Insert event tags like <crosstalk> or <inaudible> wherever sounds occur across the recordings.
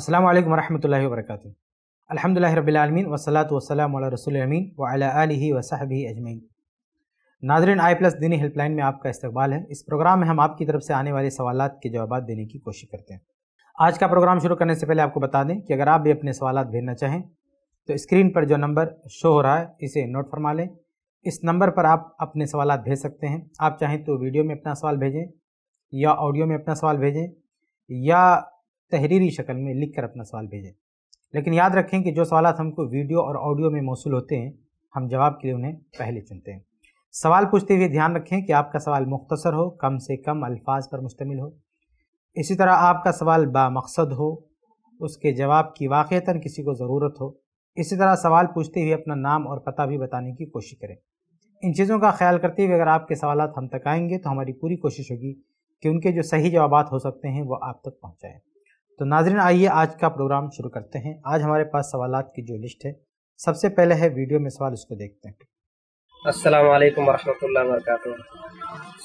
अस्सलाम वालेकुम रहमतुल्लाहि व बरकातुहू अल्हम्दुलिल्लाहि रब्बिल आलमीन व सलाम अला रसूल अमीन व अला आलिही व सहबी अजमैन नाजरन आई प्लस दीनी हेल्पलाइन में आपका इस्तकबाल है इस प्रोग्राम में हम आपकी तरफ से आने वाले सवाल के जवाब देने की कोशिश करते हैं आज का प्रोग्राम शुरू करने से पहले आपको बता दें कि अगर आप भी अपने सवाल भेजना चाहें तो स्क्रीन पर जो नंबर शो हो रहा है इसे नोट फरमा लें इस नंबर पर आप अपने सवाल भेज सकते हैं आप चाहें तो वीडियो में अपना सवाल भेजें या ऑडियो में अपना सवाल भेजें या तहरीरी शक्ल में लिख कर अपना सवाल भेजें लेकिन याद रखें कि जो सवाल हमको वीडियो और ऑडियो में मौसू होते हैं हम जवाब के लिए उन्हें पहले चुनते हैं सवाल पूछते हुए ध्यान रखें कि आपका सवाल मुख्तसर हो कम से कम अल्फाज पर मुश्तमिल हो इसी तरह आपका सवाल बामकसद हो उसके जवाब की वाक़ता किसी को ज़रूरत हो इसी तरह सवाल पूछते हुए अपना नाम और पता भी बताने की कोशिश करें इन चीज़ों का ख्याल करते हुए अगर आपके सवाल हम तक आएंगे तो हमारी पूरी कोशिश होगी कि उनके जो सही जवाब हो सकते हैं वो आप तक पहुँचाएँ तो नाजरन आइए आज का प्रोग्राम शुरू करते हैं आज हमारे पास सवाल की जो लिस्ट है सबसे पहले है वीडियो में सवाल उसको देखते हैं असलम वालेकुम वरहमतुल्लाह वरकatuh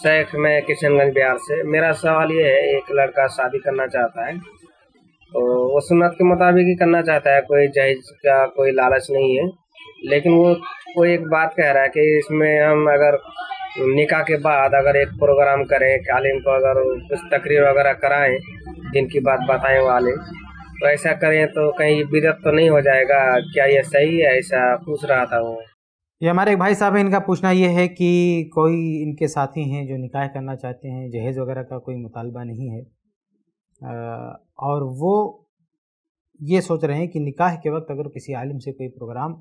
सैफ मैं किशनगंज बिहार से मेरा सवाल ये है एक लड़का शादी करना चाहता है तो वो सुन्नत के मुताबिक ही करना चाहता है कोई जहेज का कोई लालच नहीं है लेकिन वो कोई एक बात कह रहा है कि इसमें हम अगर निकाह के बाद अगर एक प्रोग्राम करें कालीम को अगर कुछ तकरीर वगैरह कराएं दिन की बात बताएं वाले तो ऐसा करें तो कहीं बिदत तो नहीं हो जाएगा क्या यह सही है ऐसा पूछ रहा था वो ये हमारे एक भाई साहब हैं इनका पूछना ये है कि कोई इनके साथी हैं जो निकाह करना चाहते हैं जहेज़ वगैरह का कोई मुतालबा नहीं है और वो ये सोच रहे हैं कि निकाह के वक्त अगर किसी आलिम से कोई प्रोग्राम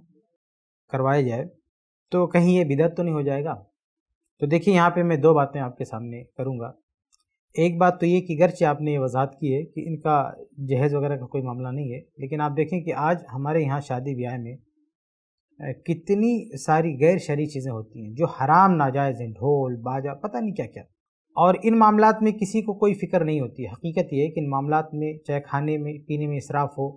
करवाया जाए तो कहीं ये बिदत तो नहीं हो जाएगा तो देखिए यहाँ पे मैं दो बातें आपके सामने करूँगा एक बात तो ये कि गर्च आपने ये वजाहत की है कि इनका जहेज़ वगैरह का कोई मामला नहीं है लेकिन आप देखें कि आज हमारे यहाँ शादी ब्याह में कितनी सारी गैर शरी चीज़ें होती हैं जो हराम नाजायज़ हैं ढोल बाजा पता नहीं क्या क्या और इन मामला में किसी को कोई फ़िक्र नहीं होती हकीकत यह है कि इन मामला में चाहे खाने में पीने में इसराफ हो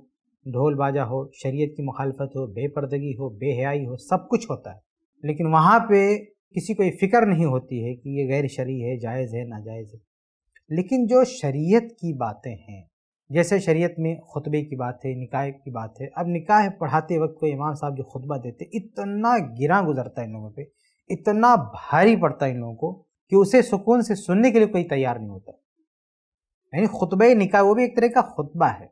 ढोल बाजा हो शरीयत की मुखालफत हो बेपर्दगी हो बेहयाई हो सब कुछ होता है लेकिन वहाँ पे किसी को ये फ़िक्र नहीं होती है कि ये गैर शरी है जायज़ है नाजायज़ है लेकिन जो शरीयत की बातें हैं जैसे शरीयत में खुतबे की बात है निकाह की बात है अब निकाह पढ़ाते वक्त कोई इमाम साहब जो खुतबा देते इतना गिरा गुजरता है इन लोगों पर इतना भारी पड़ता है इन लोगों को कि उसे सुकून से सुनने के लिए कोई तैयार नहीं होता यानी खुतब निकाह वो भी एक तरह का खुतबा है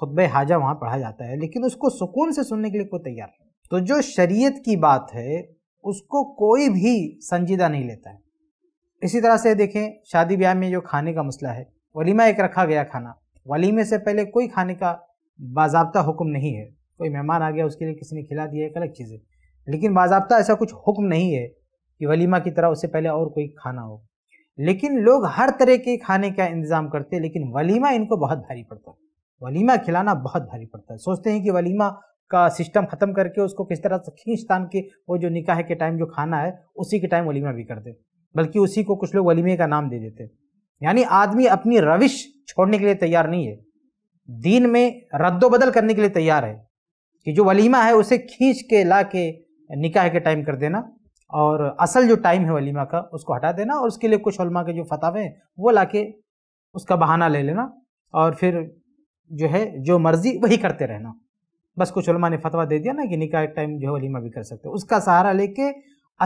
खुतब हाजा वहाँ पढ़ा जाता है लेकिन उसको सुकून से सुनने के लिए कोई तैयार नहीं तो जो शरीयत की बात है उसको कोई भी संजीदा नहीं लेता है इसी तरह से देखें शादी ब्याह में जो खाने का मसला है वलीमा एक रखा गया खाना वलीमे से पहले कोई खाने का बाबा हुक्म नहीं है कोई मेहमान आ गया उसके लिए किसी ने खिला दिया एक अलग चीज़ है लेकिन बाबा ऐसा कुछ हुक्म नहीं है कि वलीमा की तरह उससे पहले और कोई खाना हो लेकिन लोग हर तरह के खाने का इंतज़ाम करते हैं लेकिन वलीमा इनको बहुत भारी पड़ता है वलीमा खिलाना बहुत भारी पड़ता है सोचते हैं कि वलीमा का सिस्टम खत्म करके उसको किस तरह से खींच तान के वो जो निकाह के टाइम जो खाना है उसी के टाइम वलीमा भी करते बल्कि उसी को कुछ लोग वलीमे का नाम दे देते यानी आदमी अपनी रविश छोड़ने के लिए तैयार नहीं है दीन में रद्दोबदल करने के लिए तैयार है कि जो वलीमा है उसे खींच के ला के निकाह के टाइम कर देना और असल जो टाइम है वलीमा का उसको हटा देना और उसके लिए कुछ वलमा के जो फतावे हैं वो ला के उसका बहाना ले लेना और फिर जो है जो मर्ज़ी वही करते रहना बस कुछ उलमा ने फतवा दे दिया ना कि निकाह टाइम जो है वलीमा भी कर सकते हो उसका सहारा लेके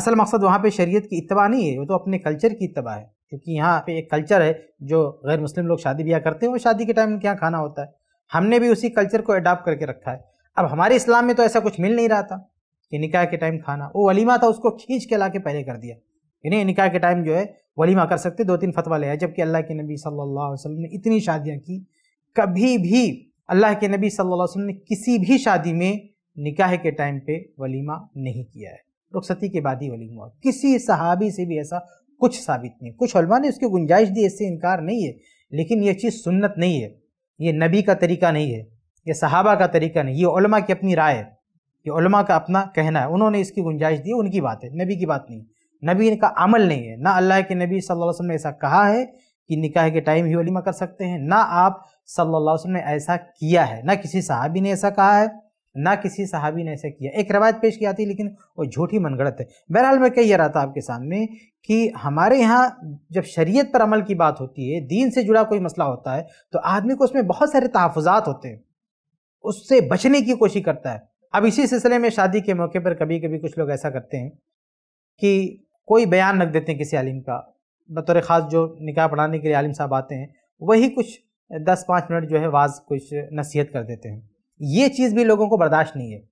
असल मकसद वहाँ पे शरीयत की इतवा नहीं है वो तो अपने कल्चर की इतवा है क्योंकि यहाँ पे एक कल्चर है जो गैर मुस्लिम लोग शादी ब्याह करते हैं वो शादी के टाइम क्या खाना होता है हमने भी उसी कल्चर को अडाप्ट करके रखा है अब हमारे इस्लाम में तो ऐसा कुछ मिल नहीं रहा था कि निकाह के टाइम खाना वो वलीमा था उसको खींच के ला के पहले कर दिया यानी निकाह के टाइम जो है वलीमा कर सकते दो तीन फतवा ले आए जबकि अल्लाह के नबी सल्लल्लाहु अलैहि वसल्लम ने इतनी शादियाँ की कभी भी अल्लाह के नबी सल्लल्लाहु अलैहि वसल्लम ने किसी भी शादी में निकाह के टाइम पे वलीमा नहीं किया है रुखसती के बाद ही वलीमा किसी सहाबी से भी ऐसा कुछ साबित नहीं कुछ हलमा ने उसकी गुंजाइश दी इससे इनकार नहीं है लेकिन यह चीज़ सुन्नत नहीं है ये नबी का तरीका नहीं है ये सहाबा का तरीका नहीं ये उलमा की अपनी राय है ये का अपना कहना है उन्होंने इसकी गुंजाइश दी उनकी बात है नबी की बात नहीं नबी का अमल नहीं है ना अल्लाह के नबी सल्लल्लाहु अलैहि वसल्लम ने ऐसा कहा है कि निकाह के टाइम ही वलीमा कर सकते हैं ना आप सल्ला अलैहि ने ऐसा किया है ना किसी साहबी ने ऐसा कहा है ना किसी साहबी ने ऐसा किया एक रवायत पेश की आती है लेकिन वो झूठी मनगढ़त है बहरहाल मैं कह रहा था आपके सामने कि हमारे यहाँ जब शरीयत पर अमल की बात होती है दीन से जुड़ा कोई मसला होता है तो आदमी को उसमें बहुत सारे तहफात होते हैं उससे बचने की कोशिश करता है अब इसी सिलसिले में शादी के मौके पर कभी कभी कुछ लोग ऐसा करते हैं कि कोई बयान रख देते हैं किसी आलिम का बतौर ख़ास जो निकाह पढ़ाने के लिए आलिम साहब आते हैं वही कुछ दस पाँच मिनट जो है वाज कुछ नसीहत कर देते हैं ये चीज़ भी लोगों को बर्दाश्त नहीं है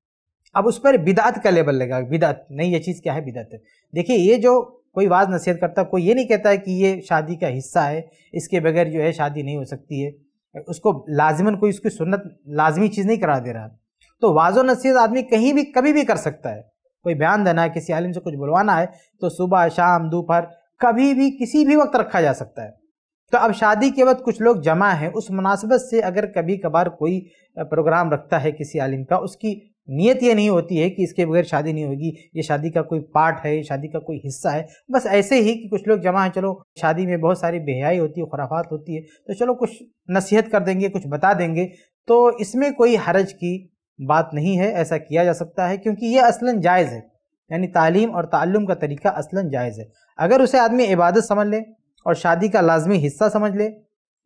अब उस पर बिदात का लेबल लगा बिदात नहीं ये चीज़ क्या है बिदात देखिए ये जो कोई वाज नसीहत करता कोई ये नहीं कहता है कि ये शादी का हिस्सा है इसके बगैर जो है शादी नहीं हो सकती है उसको लाजमन कोई उसकी सुन्नत लाजमी चीज़ नहीं करा दे रहा तो वाजो नसीहत आदमी कहीं भी कभी भी कर सकता है कोई बयान देना है किसी आलिम से कुछ बुलवाना है तो सुबह शाम दोपहर कभी भी किसी भी वक्त रखा जा सकता है तो अब शादी के वक्त कुछ लोग जमा हैं उस मुनासबत से अगर कभी कभार कोई प्रोग्राम रखता है किसी आलिम का उसकी नीयत ये नहीं होती है कि इसके बगैर शादी नहीं होगी ये शादी का कोई पार्ट है ये शादी का कोई हिस्सा है बस ऐसे ही कि कुछ लोग जमा हैं चलो शादी में बहुत सारी बेहयाई होती है खुराफात होती है तो चलो कुछ नसीहत कर देंगे कुछ बता देंगे तो इसमें कोई हरज की बात नहीं है ऐसा किया जा सकता है क्योंकि ये असलन जायज़ है यानी तालीम और ताल्लुम का तरीका असलन जायज़ है अगर उसे आदमी इबादत समझ ले और शादी का लाजमी हिस्सा समझ ले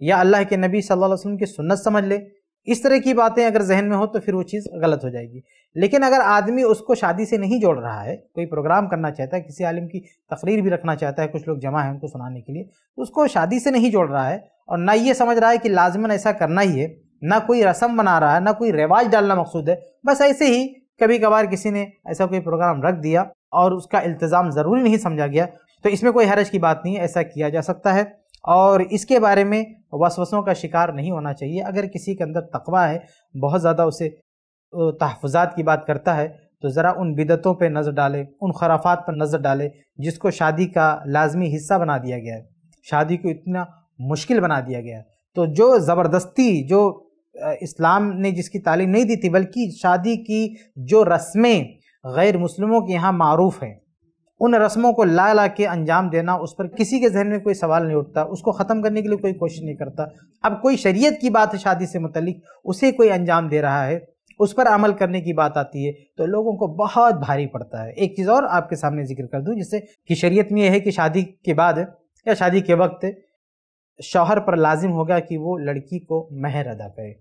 या अल्लाह के नबी सल्लल्लाहु अलैहि वसल्लम की सुन्नत समझ ले इस तरह की बातें अगर जहन में हो तो फिर वो चीज़ गलत हो जाएगी लेकिन अगर आदमी उसको शादी से नहीं जोड़ रहा है कोई प्रोग्राम करना चाहता है किसी आलिम की तकरीर भी रखना चाहता है कुछ लोग जमा है उनको सुनाने के लिए तो उसको शादी से नहीं जोड़ रहा है और ना ये समझ रहा है कि लाजमन ऐसा करना ही है ना कोई रस्म बना रहा है ना कोई रिवाज डालना मकसूद है बस ऐसे ही कभी कभार किसी ने ऐसा कोई प्रोग्राम रख दिया और उसका इल्तज़ाम ज़रूरी नहीं समझा गया तो इसमें कोई हरज की बात नहीं है ऐसा किया जा सकता है और इसके बारे में वसवसों का शिकार नहीं होना चाहिए अगर किसी के अंदर तकवा है बहुत ज़्यादा उसे तहफ़ात की बात करता है तो ज़रा उन बिदतों पर नज़र डाले उन खराफात पर नज़र डाले जिसको शादी का लाजमी हिस्सा बना दिया गया है शादी को इतना मुश्किल बना दिया गया है तो जो ज़बरदस्ती जो इस्लाम ने जिसकी तालीम नहीं दी थी बल्कि शादी की जो रस्में गैर मुसलमों के यहाँ मरूफ़ हैं उन रस्मों को ला ला के अंजाम देना उस पर किसी के जहन में कोई सवाल नहीं उठता उसको ख़त्म करने के लिए कोई कोशिश नहीं करता अब कोई शरीयत की बात है शादी से मतलब उसे कोई अंजाम दे रहा है उस पर अमल करने की बात आती है तो लोगों को बहुत भारी पड़ता है एक चीज़ और आपके सामने जिक्र कर दूँ जिससे कि शरीयत में यह है कि शादी के बाद या शादी के वक्त शौहर पर लाजिम होगा कि वो लड़की को महर अदा करे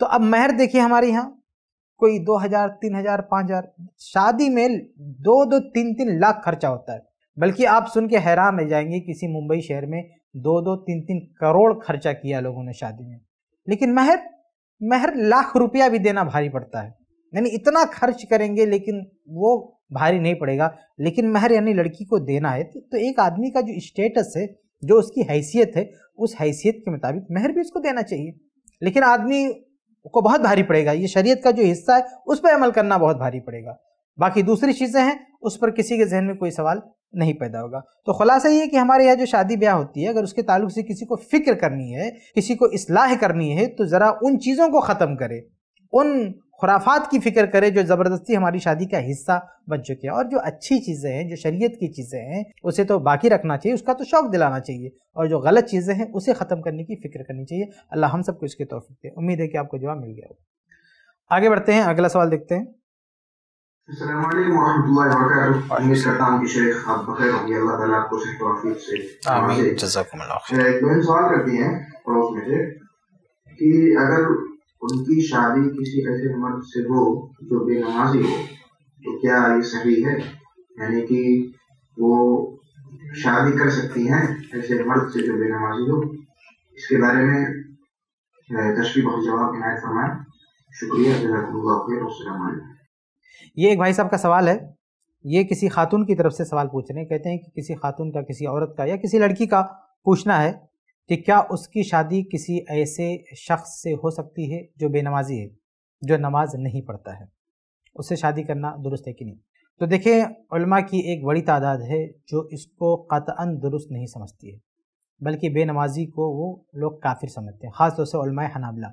तो अब महर देखिए हमारे यहाँ कोई दो हजार तीन हजार पाँच हजार शादी में दो दो तीन तीन लाख खर्चा होता है बल्कि आप सुन के हैरान रह जाएंगे किसी मुंबई शहर में दो दो तीन तीन करोड़ खर्चा किया लोगों ने शादी में लेकिन महर महर लाख रुपया भी देना भारी पड़ता है यानी इतना खर्च करेंगे लेकिन वो भारी नहीं पड़ेगा लेकिन महर यानी लड़की को देना है तो, तो एक आदमी का जो स्टेटस है जो उसकी हैसियत है उस हैसियत के मुताबिक महर भी उसको देना चाहिए लेकिन आदमी को बहुत भारी पड़ेगा ये शरीयत का जो हिस्सा है उस पर अमल करना बहुत भारी पड़ेगा बाकी दूसरी चीज़ें हैं उस पर किसी के जहन में कोई सवाल नहीं पैदा होगा तो खुलासा ये कि हमारे यहाँ जो शादी ब्याह होती है अगर उसके ताल्लुक से किसी को फिक्र करनी है किसी को इसलाह करनी है तो ज़रा उन चीज़ों को ख़त्म करे उन खुराफात की फ़िक्र करें जो ज़बरदस्ती हमारी शादी का हिस्सा बन चुके हैं और जो अच्छी चीज़ें हैं जो शरीयत की चीज़ें हैं उसे तो बाकी रखना चाहिए उसका तो शौक़ दिलाना चाहिए और जो गलत चीज़ें हैं उसे ख़त्म करने की फ़िक्र करनी चाहिए अल्लाह हम सबको इसके तोफ़ी दे उम्मीद है कि आपको जवाब मिल गया आगे बढ़ते हैं अगला सवाल देखते हैं सवाल अच्छा, करती हैं कि अगर उनकी शादी किसी ऐसे मर्द से हो जो बेनमाजी हो तो क्या ये सही है यानी कि वो शादी कर सकती हैं ऐसे मर्द से जो बेनमाजी हो इसके बारे में तशरी बहुत जवाब इनायत फरमाए शुक्रिया ये एक भाई साहब का सवाल है ये किसी खातून की तरफ से सवाल पूछ रहे हैं कहते हैं कि किसी खातून का किसी औरत का या किसी लड़की का पूछना है कि क्या उसकी शादी किसी ऐसे शख्स से हो सकती है जो बेनमाजी है जो नमाज नहीं पढ़ता है उससे शादी करना दुरुस्त है कि नहीं तो देखें की एक बड़ी तादाद है जो इसको कतअन दुरुस्त नहीं समझती है बल्कि बेनमाजी को वो लोग काफिर समझते हैं ख़ासतौर से हनाबला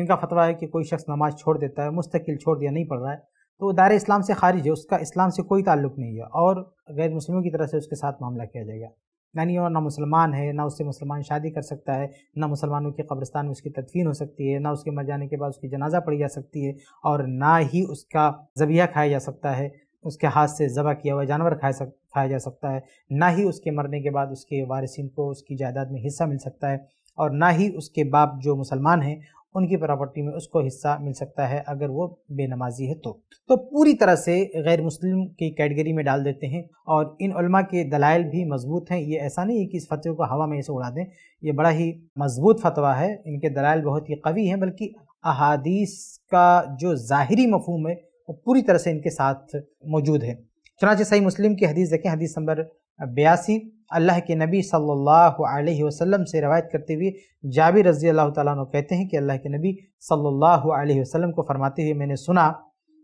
इनका फतवा है कि कोई शख्स नमाज छोड़ देता है मुस्तकिल छोड़ दिया नहीं पढ़ रहा है तो वो इस्लाम से खारिज है उसका इस्लाम से कोई ताल्लुक नहीं है और गैर मुस्लिमों की तरह से उसके साथ मामला किया जाएगा यानी और ना मुसलमान है ना उससे मुसलमान शादी कर सकता है ना मुसलमानों के कब्रिस्तान में उसकी तदफीन हो सकती है ना उसके मर जाने के बाद उसकी जनाजा पड़ी जा सकती है और ना ही उसका जबिया खाया जा सकता है उसके हाथ से ज़बह किया हुआ जानवर खाया सक खाया जा सकता है ना ही उसके मरने के बाद उसके वारिसिन को उसकी जायदाद में हिस्सा मिल सकता है और ना ही उसके बाप जो मुसलमान हैं उनकी प्रॉपर्टी में उसको हिस्सा मिल सकता है अगर वो बेनमाजी है तो तो पूरी तरह से गैर मुस्लिम की कैटेगरी में डाल देते हैं और इन के दलाइल भी मजबूत हैं ये ऐसा नहीं है कि इस फतवे को हवा में ऐसे उड़ा दें ये बड़ा ही मजबूत फतवा है इनके दलाइल बहुत ही कवी हैं बल्कि अहादीस का जो ज़ाहरी मफहम है वो पूरी तरह से इनके साथ मौजूद है चुनाच सही मुस्लिम की हदीस देखें हदीस नंबर बयासी अल्लाह के नबी सल्लल्लाहु अलैहि वसल्लम से रवायत करते हुए जाबिर रज़ी अल्लाह तु कहते हैं कि अल्लाह के नबी सल्लल्लाहु अलैहि वसल्लम को फरमाते हुए मैंने सुना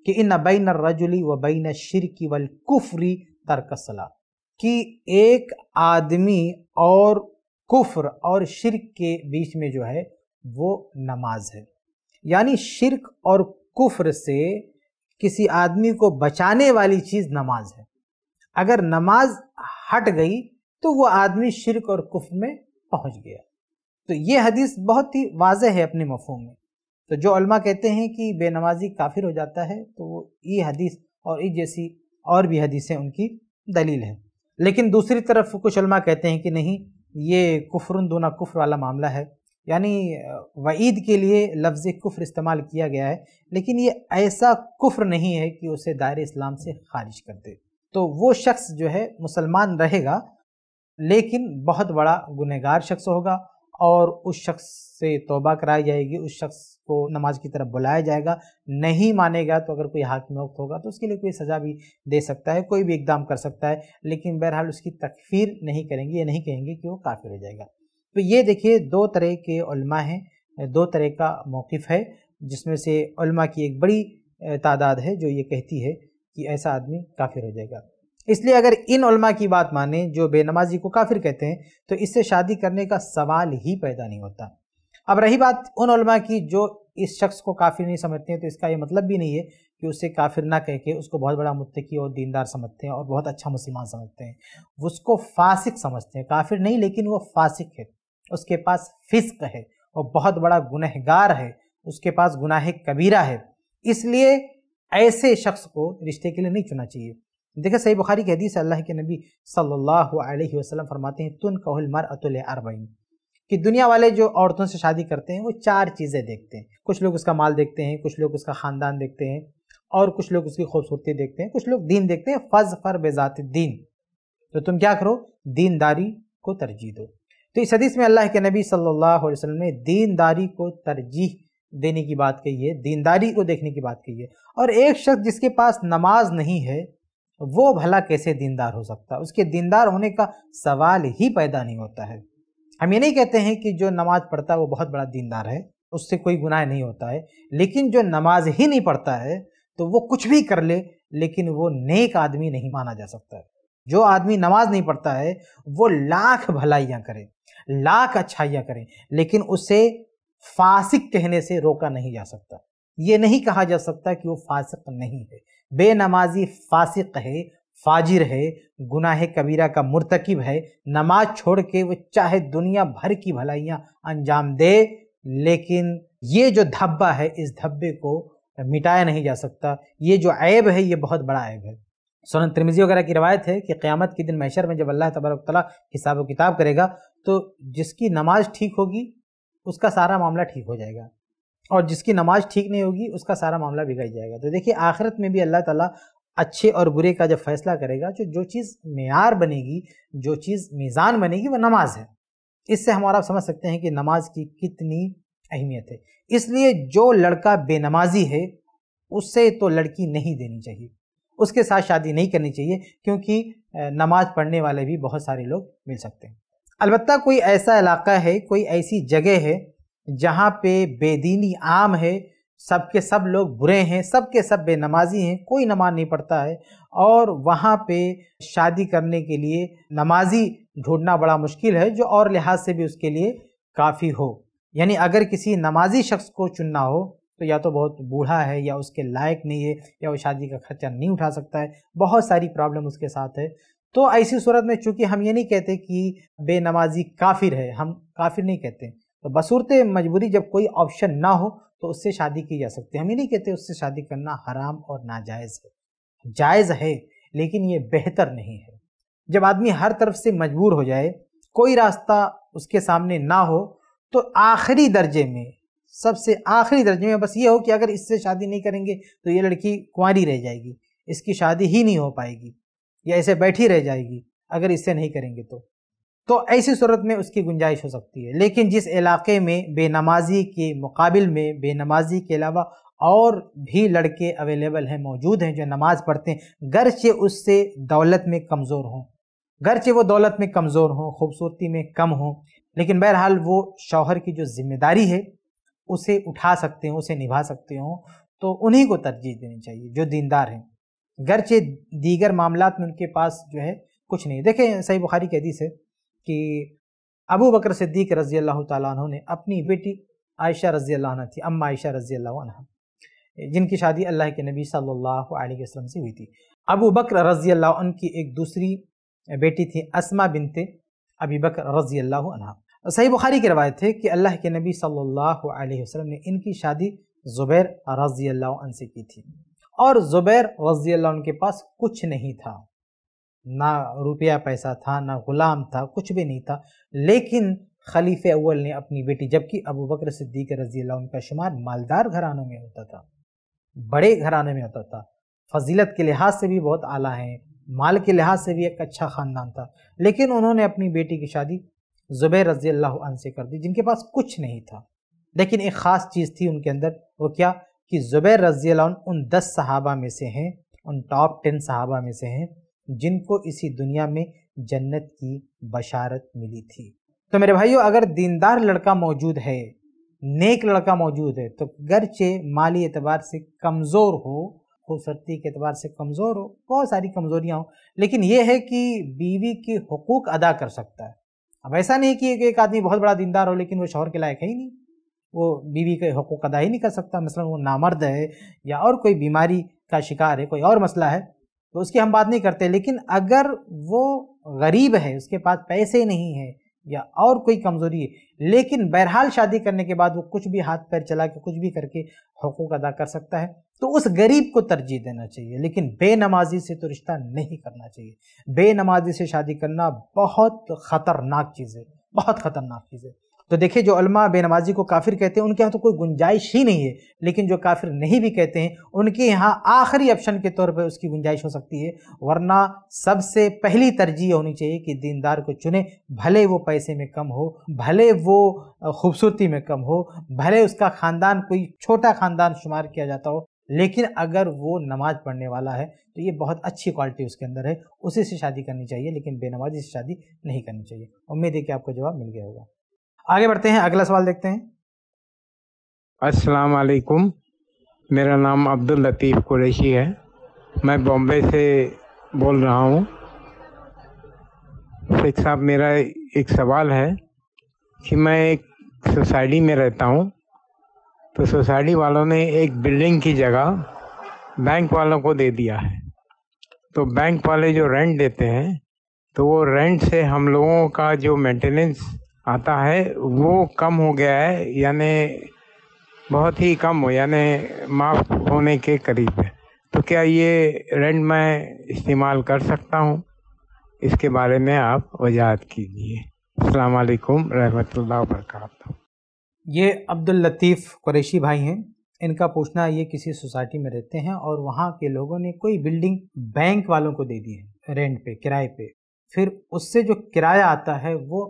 कि इन बैन रजुली व बैन शिरकी वल कुफरी तरकसला कि एक आदमी और कुफ्र और शिरक के बीच में जो है वो नमाज है यानी शिरक और कुफ्र से किसी आदमी को बचाने वाली चीज़ नमाज है अगर नमाज हट गई तो वो आदमी शिरक और कुफ में पहुंच गया तो ये हदीस बहुत ही वाज है अपने मफहम में तो जो अलमा कहते हैं कि बेनमाजी काफिर हो जाता है तो वो ये हदीस और इस जैसी और भी हदीसें उनकी दलील है लेकिन दूसरी तरफ कुछ अलमा कहते हैं कि नहीं ये कुफरन दोना कुफ्र वाला मामला है यानी वईद के लिए लफ्ज़ कुफ्र इस्तेमाल किया गया है लेकिन ये ऐसा कुफ्र नहीं है कि उसे दायरे इस्लाम से खारिज कर दे तो वो शख्स जो है मुसलमान रहेगा लेकिन बहुत बड़ा गुनहगार शख्स होगा और उस शख्स से तोबा कराई जाएगी उस शख्स को नमाज की तरफ बुलाया जाएगा नहीं मानेगा तो अगर कोई हाकिम वक्त होगा तो उसके लिए कोई सज़ा भी दे सकता है कोई भी इकदाम कर सकता है लेकिन बहरहाल उसकी तकफीर नहीं करेंगे ये नहीं कहेंगे कि वो काफिर हो जाएगा तो ये देखिए दो तरह के उलमा हैं दो तरह का मौक़ है जिसमें से उलमा की एक बड़ी तादाद है जो ये कहती है कि ऐसा आदमी काफिर हो जाएगा इसलिए अगर इन उलमा की बात माने जो बेनमाजी को काफिर कहते हैं तो इससे शादी करने का सवाल ही पैदा नहीं होता अब रही बात उन उलमा की जो इस शख्स को काफिर नहीं समझते हैं तो इसका ये मतलब भी नहीं है कि उसे काफिर ना कह के उसको बहुत बड़ा मुत्तकी और दीनदार समझते हैं और बहुत अच्छा मुसलमान समझते हैं उसको फासिक समझते हैं काफिर नहीं लेकिन वो फासिक है उसके पास फिस्क है और बहुत बड़ा गुनहगार है उसके पास गुनाह कबीरा है इसलिए ऐसे शख्स को रिश्ते के लिए नहीं चुना चाहिए देखिए सही बुखारी की हदीस अल्लाह के नबी सल्लल्लाहु अलैहि वसल्लम फरमाते हैं तुन कहुल मर अतुल अरबईन कि दुनिया वाले जो औरतों से शादी करते हैं वो चार चीज़ें देखते हैं कुछ लोग उसका माल देखते हैं कुछ लोग उसका ख़ानदान देखते हैं और कुछ लोग उसकी खूबसूरती देखते हैं कुछ लोग दीन देखते हैं फज फर बेजात दीन तो तुम क्या करो दीनदारी को तरजीह दो तो इस हदीस में अल्लाह के नबी सल्लल्लाहु अलैहि वसल्लम ने दीनदारी को तरजीह देने की बात कही है दीनदारी को देखने की बात कही है और एक शख्स जिसके पास नमाज नहीं है वो भला कैसे दीनदार हो सकता है उसके दीनदार होने का सवाल ही पैदा नहीं होता है हम ये नहीं कहते हैं कि जो नमाज पढ़ता है वो बहुत बड़ा दीनदार है उससे कोई गुनाह नहीं होता है लेकिन जो नमाज ही नहीं पढ़ता है तो वो कुछ भी कर ले लेकिन वो नेक आदमी नहीं माना जा सकता जो आदमी नमाज नहीं पढ़ता है वो लाख भलाइयाँ करे लाख अच्छाइयाँ करें लेकिन उसे फासिक कहने से रोका नहीं जा सकता ये नहीं कहा जा सकता कि वो फासिक नहीं है बेनमाजी फासिक है फाजिर है गुनाह कबीरा का मुरतकब है नमाज छोड़ के वो चाहे दुनिया भर की भलाइयाँ अंजाम दे लेकिन ये जो धब्बा है इस धब्बे को मिटाया नहीं जा सकता ये जो ऐब है ये बहुत बड़ा ऐब है सोन त्रिमिजी वगैरह की रवायत है कि क़्यामत के दिन मैशर में जब अल्लाह तबारक तला हिसाब किताब करेगा तो जिसकी नमाज ठीक होगी उसका सारा मामला ठीक हो जाएगा और जिसकी नमाज ठीक नहीं होगी उसका सारा मामला बिगड़ जाएगा तो देखिए आखिरत में भी अल्लाह ताला अच्छे और बुरे का जब फैसला करेगा तो जो चीज़ मैार बनेगी जो चीज़ मीज़ान बनेगी वह नमाज है इससे हम और आप समझ सकते हैं कि नमाज की कितनी अहमियत है इसलिए जो लड़का बेनमाजी है उससे तो लड़की नहीं देनी चाहिए उसके साथ शादी नहीं करनी चाहिए क्योंकि नमाज पढ़ने वाले भी बहुत सारे लोग मिल सकते हैं अलबत् कोई ऐसा इलाका है कोई ऐसी जगह है जहाँ पे बेदीनी आम है सबके सब लोग बुरे हैं सबके सब बेनमाजी हैं कोई नमाज नहीं पढ़ता है और वहाँ पे शादी करने के लिए नमाजी ढूंढना बड़ा मुश्किल है जो और लिहाज से भी उसके लिए काफ़ी हो यानी अगर किसी नमाजी शख्स को चुनना हो तो या तो बहुत बूढ़ा है या उसके लायक नहीं है या वो शादी का खर्चा नहीं उठा सकता है बहुत सारी प्रॉब्लम उसके साथ है तो ऐसी सूरत में चूंकि हम ये नहीं कहते कि बेनमाजी काफिर है हम काफिर नहीं कहते तो बसूरत मजबूरी जब कोई ऑप्शन ना हो तो उससे शादी की जा सकती है हम ही नहीं कहते उससे शादी करना हराम और नाजायज़ है जायज़ है लेकिन ये बेहतर नहीं है जब आदमी हर तरफ से मजबूर हो जाए कोई रास्ता उसके सामने ना हो तो आखिरी दर्जे में सबसे आखिरी दर्जे में बस ये हो कि अगर इससे शादी नहीं करेंगे तो ये लड़की कुंवारी रह जाएगी इसकी शादी ही नहीं हो पाएगी या इसे बैठी रह जाएगी अगर इससे नहीं करेंगे तो तो ऐसी सूरत में उसकी गुंजाइश हो सकती है लेकिन जिस इलाके में बेनमाजी के मुकाबल में बेनमाजी के अलावा और भी लड़के अवेलेबल हैं मौजूद हैं जो नमाज़ पढ़ते हैं गरचे उससे दौलत में कमज़ोर हों गरचे वो दौलत में कमज़ोर हों खूबसूरती में कम हों लेकिन बहरहाल वो शौहर की जो जिम्मेदारी है उसे उठा सकते हों उसे निभा सकते हों तो उन्हीं को तरजीह देनी चाहिए जो दीनदार हैं गरचे दीगर मामला में उनके पास जो है कुछ नहीं देखें सही बुखारी की हदीस है कि अबू बकर सिद्दीक रज़ी अल्लाह तु ने अपनी बेटी आयशा रज़ी अल्लाह थी अम्मा आयशा रज़ी अल्लाह जिनकी शादी अल्लाह के नबी सल्लल्लाहु अलैहि वसल्लम से हुई थी अबू बकर रज़ी अल्लाह उनकी एक दूसरी बेटी थी असमा बिनते अबी बकर रज़ी अल्लाह सही बुखारी की रवायत है कि अल्लाह के नबी सल्लल्लाहु अलैहि वसल्लम ने इनकी शादी ज़ुबैर रज़ी अल्लाह से की थी और ज़ुबैर रज़ी अल्लाह के पास कुछ नहीं था ना रुपया पैसा था ना गुलाम था कुछ भी नहीं था लेकिन खलीफ अव्वल ने अपनी बेटी जबकि अबू बकर सिद्दीक रजी अल्लाह उनका शुमार मालदार घरानों में होता था बड़े घरानों में होता था फजीलत के लिहाज से भी बहुत आला है माल के लिहाज से भी एक अच्छा ख़ानदान था लेकिन उन्होंने अपनी बेटी की शादी ज़ुबैर रजी अल्लाह से कर दी जिनके पास कुछ नहीं था लेकिन एक ख़ास चीज़ थी उनके अंदर वो क्या कि ज़ुबैर रजी उन दस सहाबा में से हैं उन टॉप टेन सहाबा में से हैं जिनको इसी दुनिया में जन्नत की बशारत मिली थी तो मेरे भाइयों अगर दीनदार लड़का मौजूद है नेक लड़का मौजूद है तो गरचे माली एतबार से कमज़ोर हो खूबसूरती के अतबार से कमज़ोर हो बहुत सारी कमज़ोरियाँ हो लेकिन ये है कि बीवी के हकूक़ अदा कर सकता है अब ऐसा नहीं कि एक, एक आदमी बहुत बड़ा दीनदार हो लेकिन वो शोहर के लायक है ही नहीं वो बीवी के हकूक़ अदा ही नहीं कर सकता मसलन वो नामर्द है या और कोई बीमारी का शिकार है कोई और मसला है तो उसकी हम बात नहीं करते लेकिन अगर वो गरीब है उसके पास पैसे नहीं है या और कोई कमज़ोरी है लेकिन बहरहाल शादी करने के बाद वो कुछ भी हाथ पैर चला के कुछ भी करके हकूक अदा कर सकता है तो उस गरीब को तरजीह देना चाहिए लेकिन बेनमाजी से तो रिश्ता नहीं करना चाहिए बेनमाजी से शादी करना बहुत ख़तरनाक चीज़ है बहुत ख़तरनाक चीज़ है तो देखिए जो अलमा बेनमाजी को काफिर कहते हैं उनके यहाँ तो कोई गुंजाइश ही नहीं है लेकिन जो काफिर नहीं भी कहते हैं उनके यहाँ आखिरी ऑप्शन के तौर पर उसकी गुंजाइश हो सकती है वरना सबसे पहली तरजीह होनी चाहिए कि दीनदार को चुने भले वो पैसे में कम हो भले वो खूबसूरती में कम हो भले उसका ख़ानदान कोई छोटा ख़ानदान शुमार किया जाता हो लेकिन अगर वो नमाज़ पढ़ने वाला है तो ये बहुत अच्छी क्वालिटी उसके अंदर है उसी से शादी करनी चाहिए लेकिन बेनमाजी से शादी नहीं करनी चाहिए उम्मीद है कि आपको जवाब मिल गया होगा आगे बढ़ते हैं अगला सवाल देखते हैं अस्सलाम वालेकुम मेरा नाम अब्दुल लतीफ़ कुरैशी है मैं बॉम्बे से बोल रहा हूँ शेख साहब मेरा एक सवाल है कि मैं एक सोसाइटी में रहता हूँ तो सोसाइटी वालों ने एक बिल्डिंग की जगह बैंक वालों को दे दिया है तो बैंक वाले जो रेंट देते हैं तो वो रेंट से हम लोगों का जो मेंटेनेंस आता है वो कम हो गया है यानी बहुत ही कम हो यानी माफ़ होने के करीब है तो क्या ये रेंट मैं इस्तेमाल कर सकता हूँ इसके बारे में आप वजाहत कीजिए अलकुम रहमतुल्लाह वरक ये अब्दुल लतीफ़ कुरैशी भाई हैं इनका पूछना ये किसी सोसाइटी में रहते हैं और वहाँ के लोगों ने कोई बिल्डिंग बैंक वालों को दे दी है रेंट पे किराए पे फिर उससे जो किराया आता है वो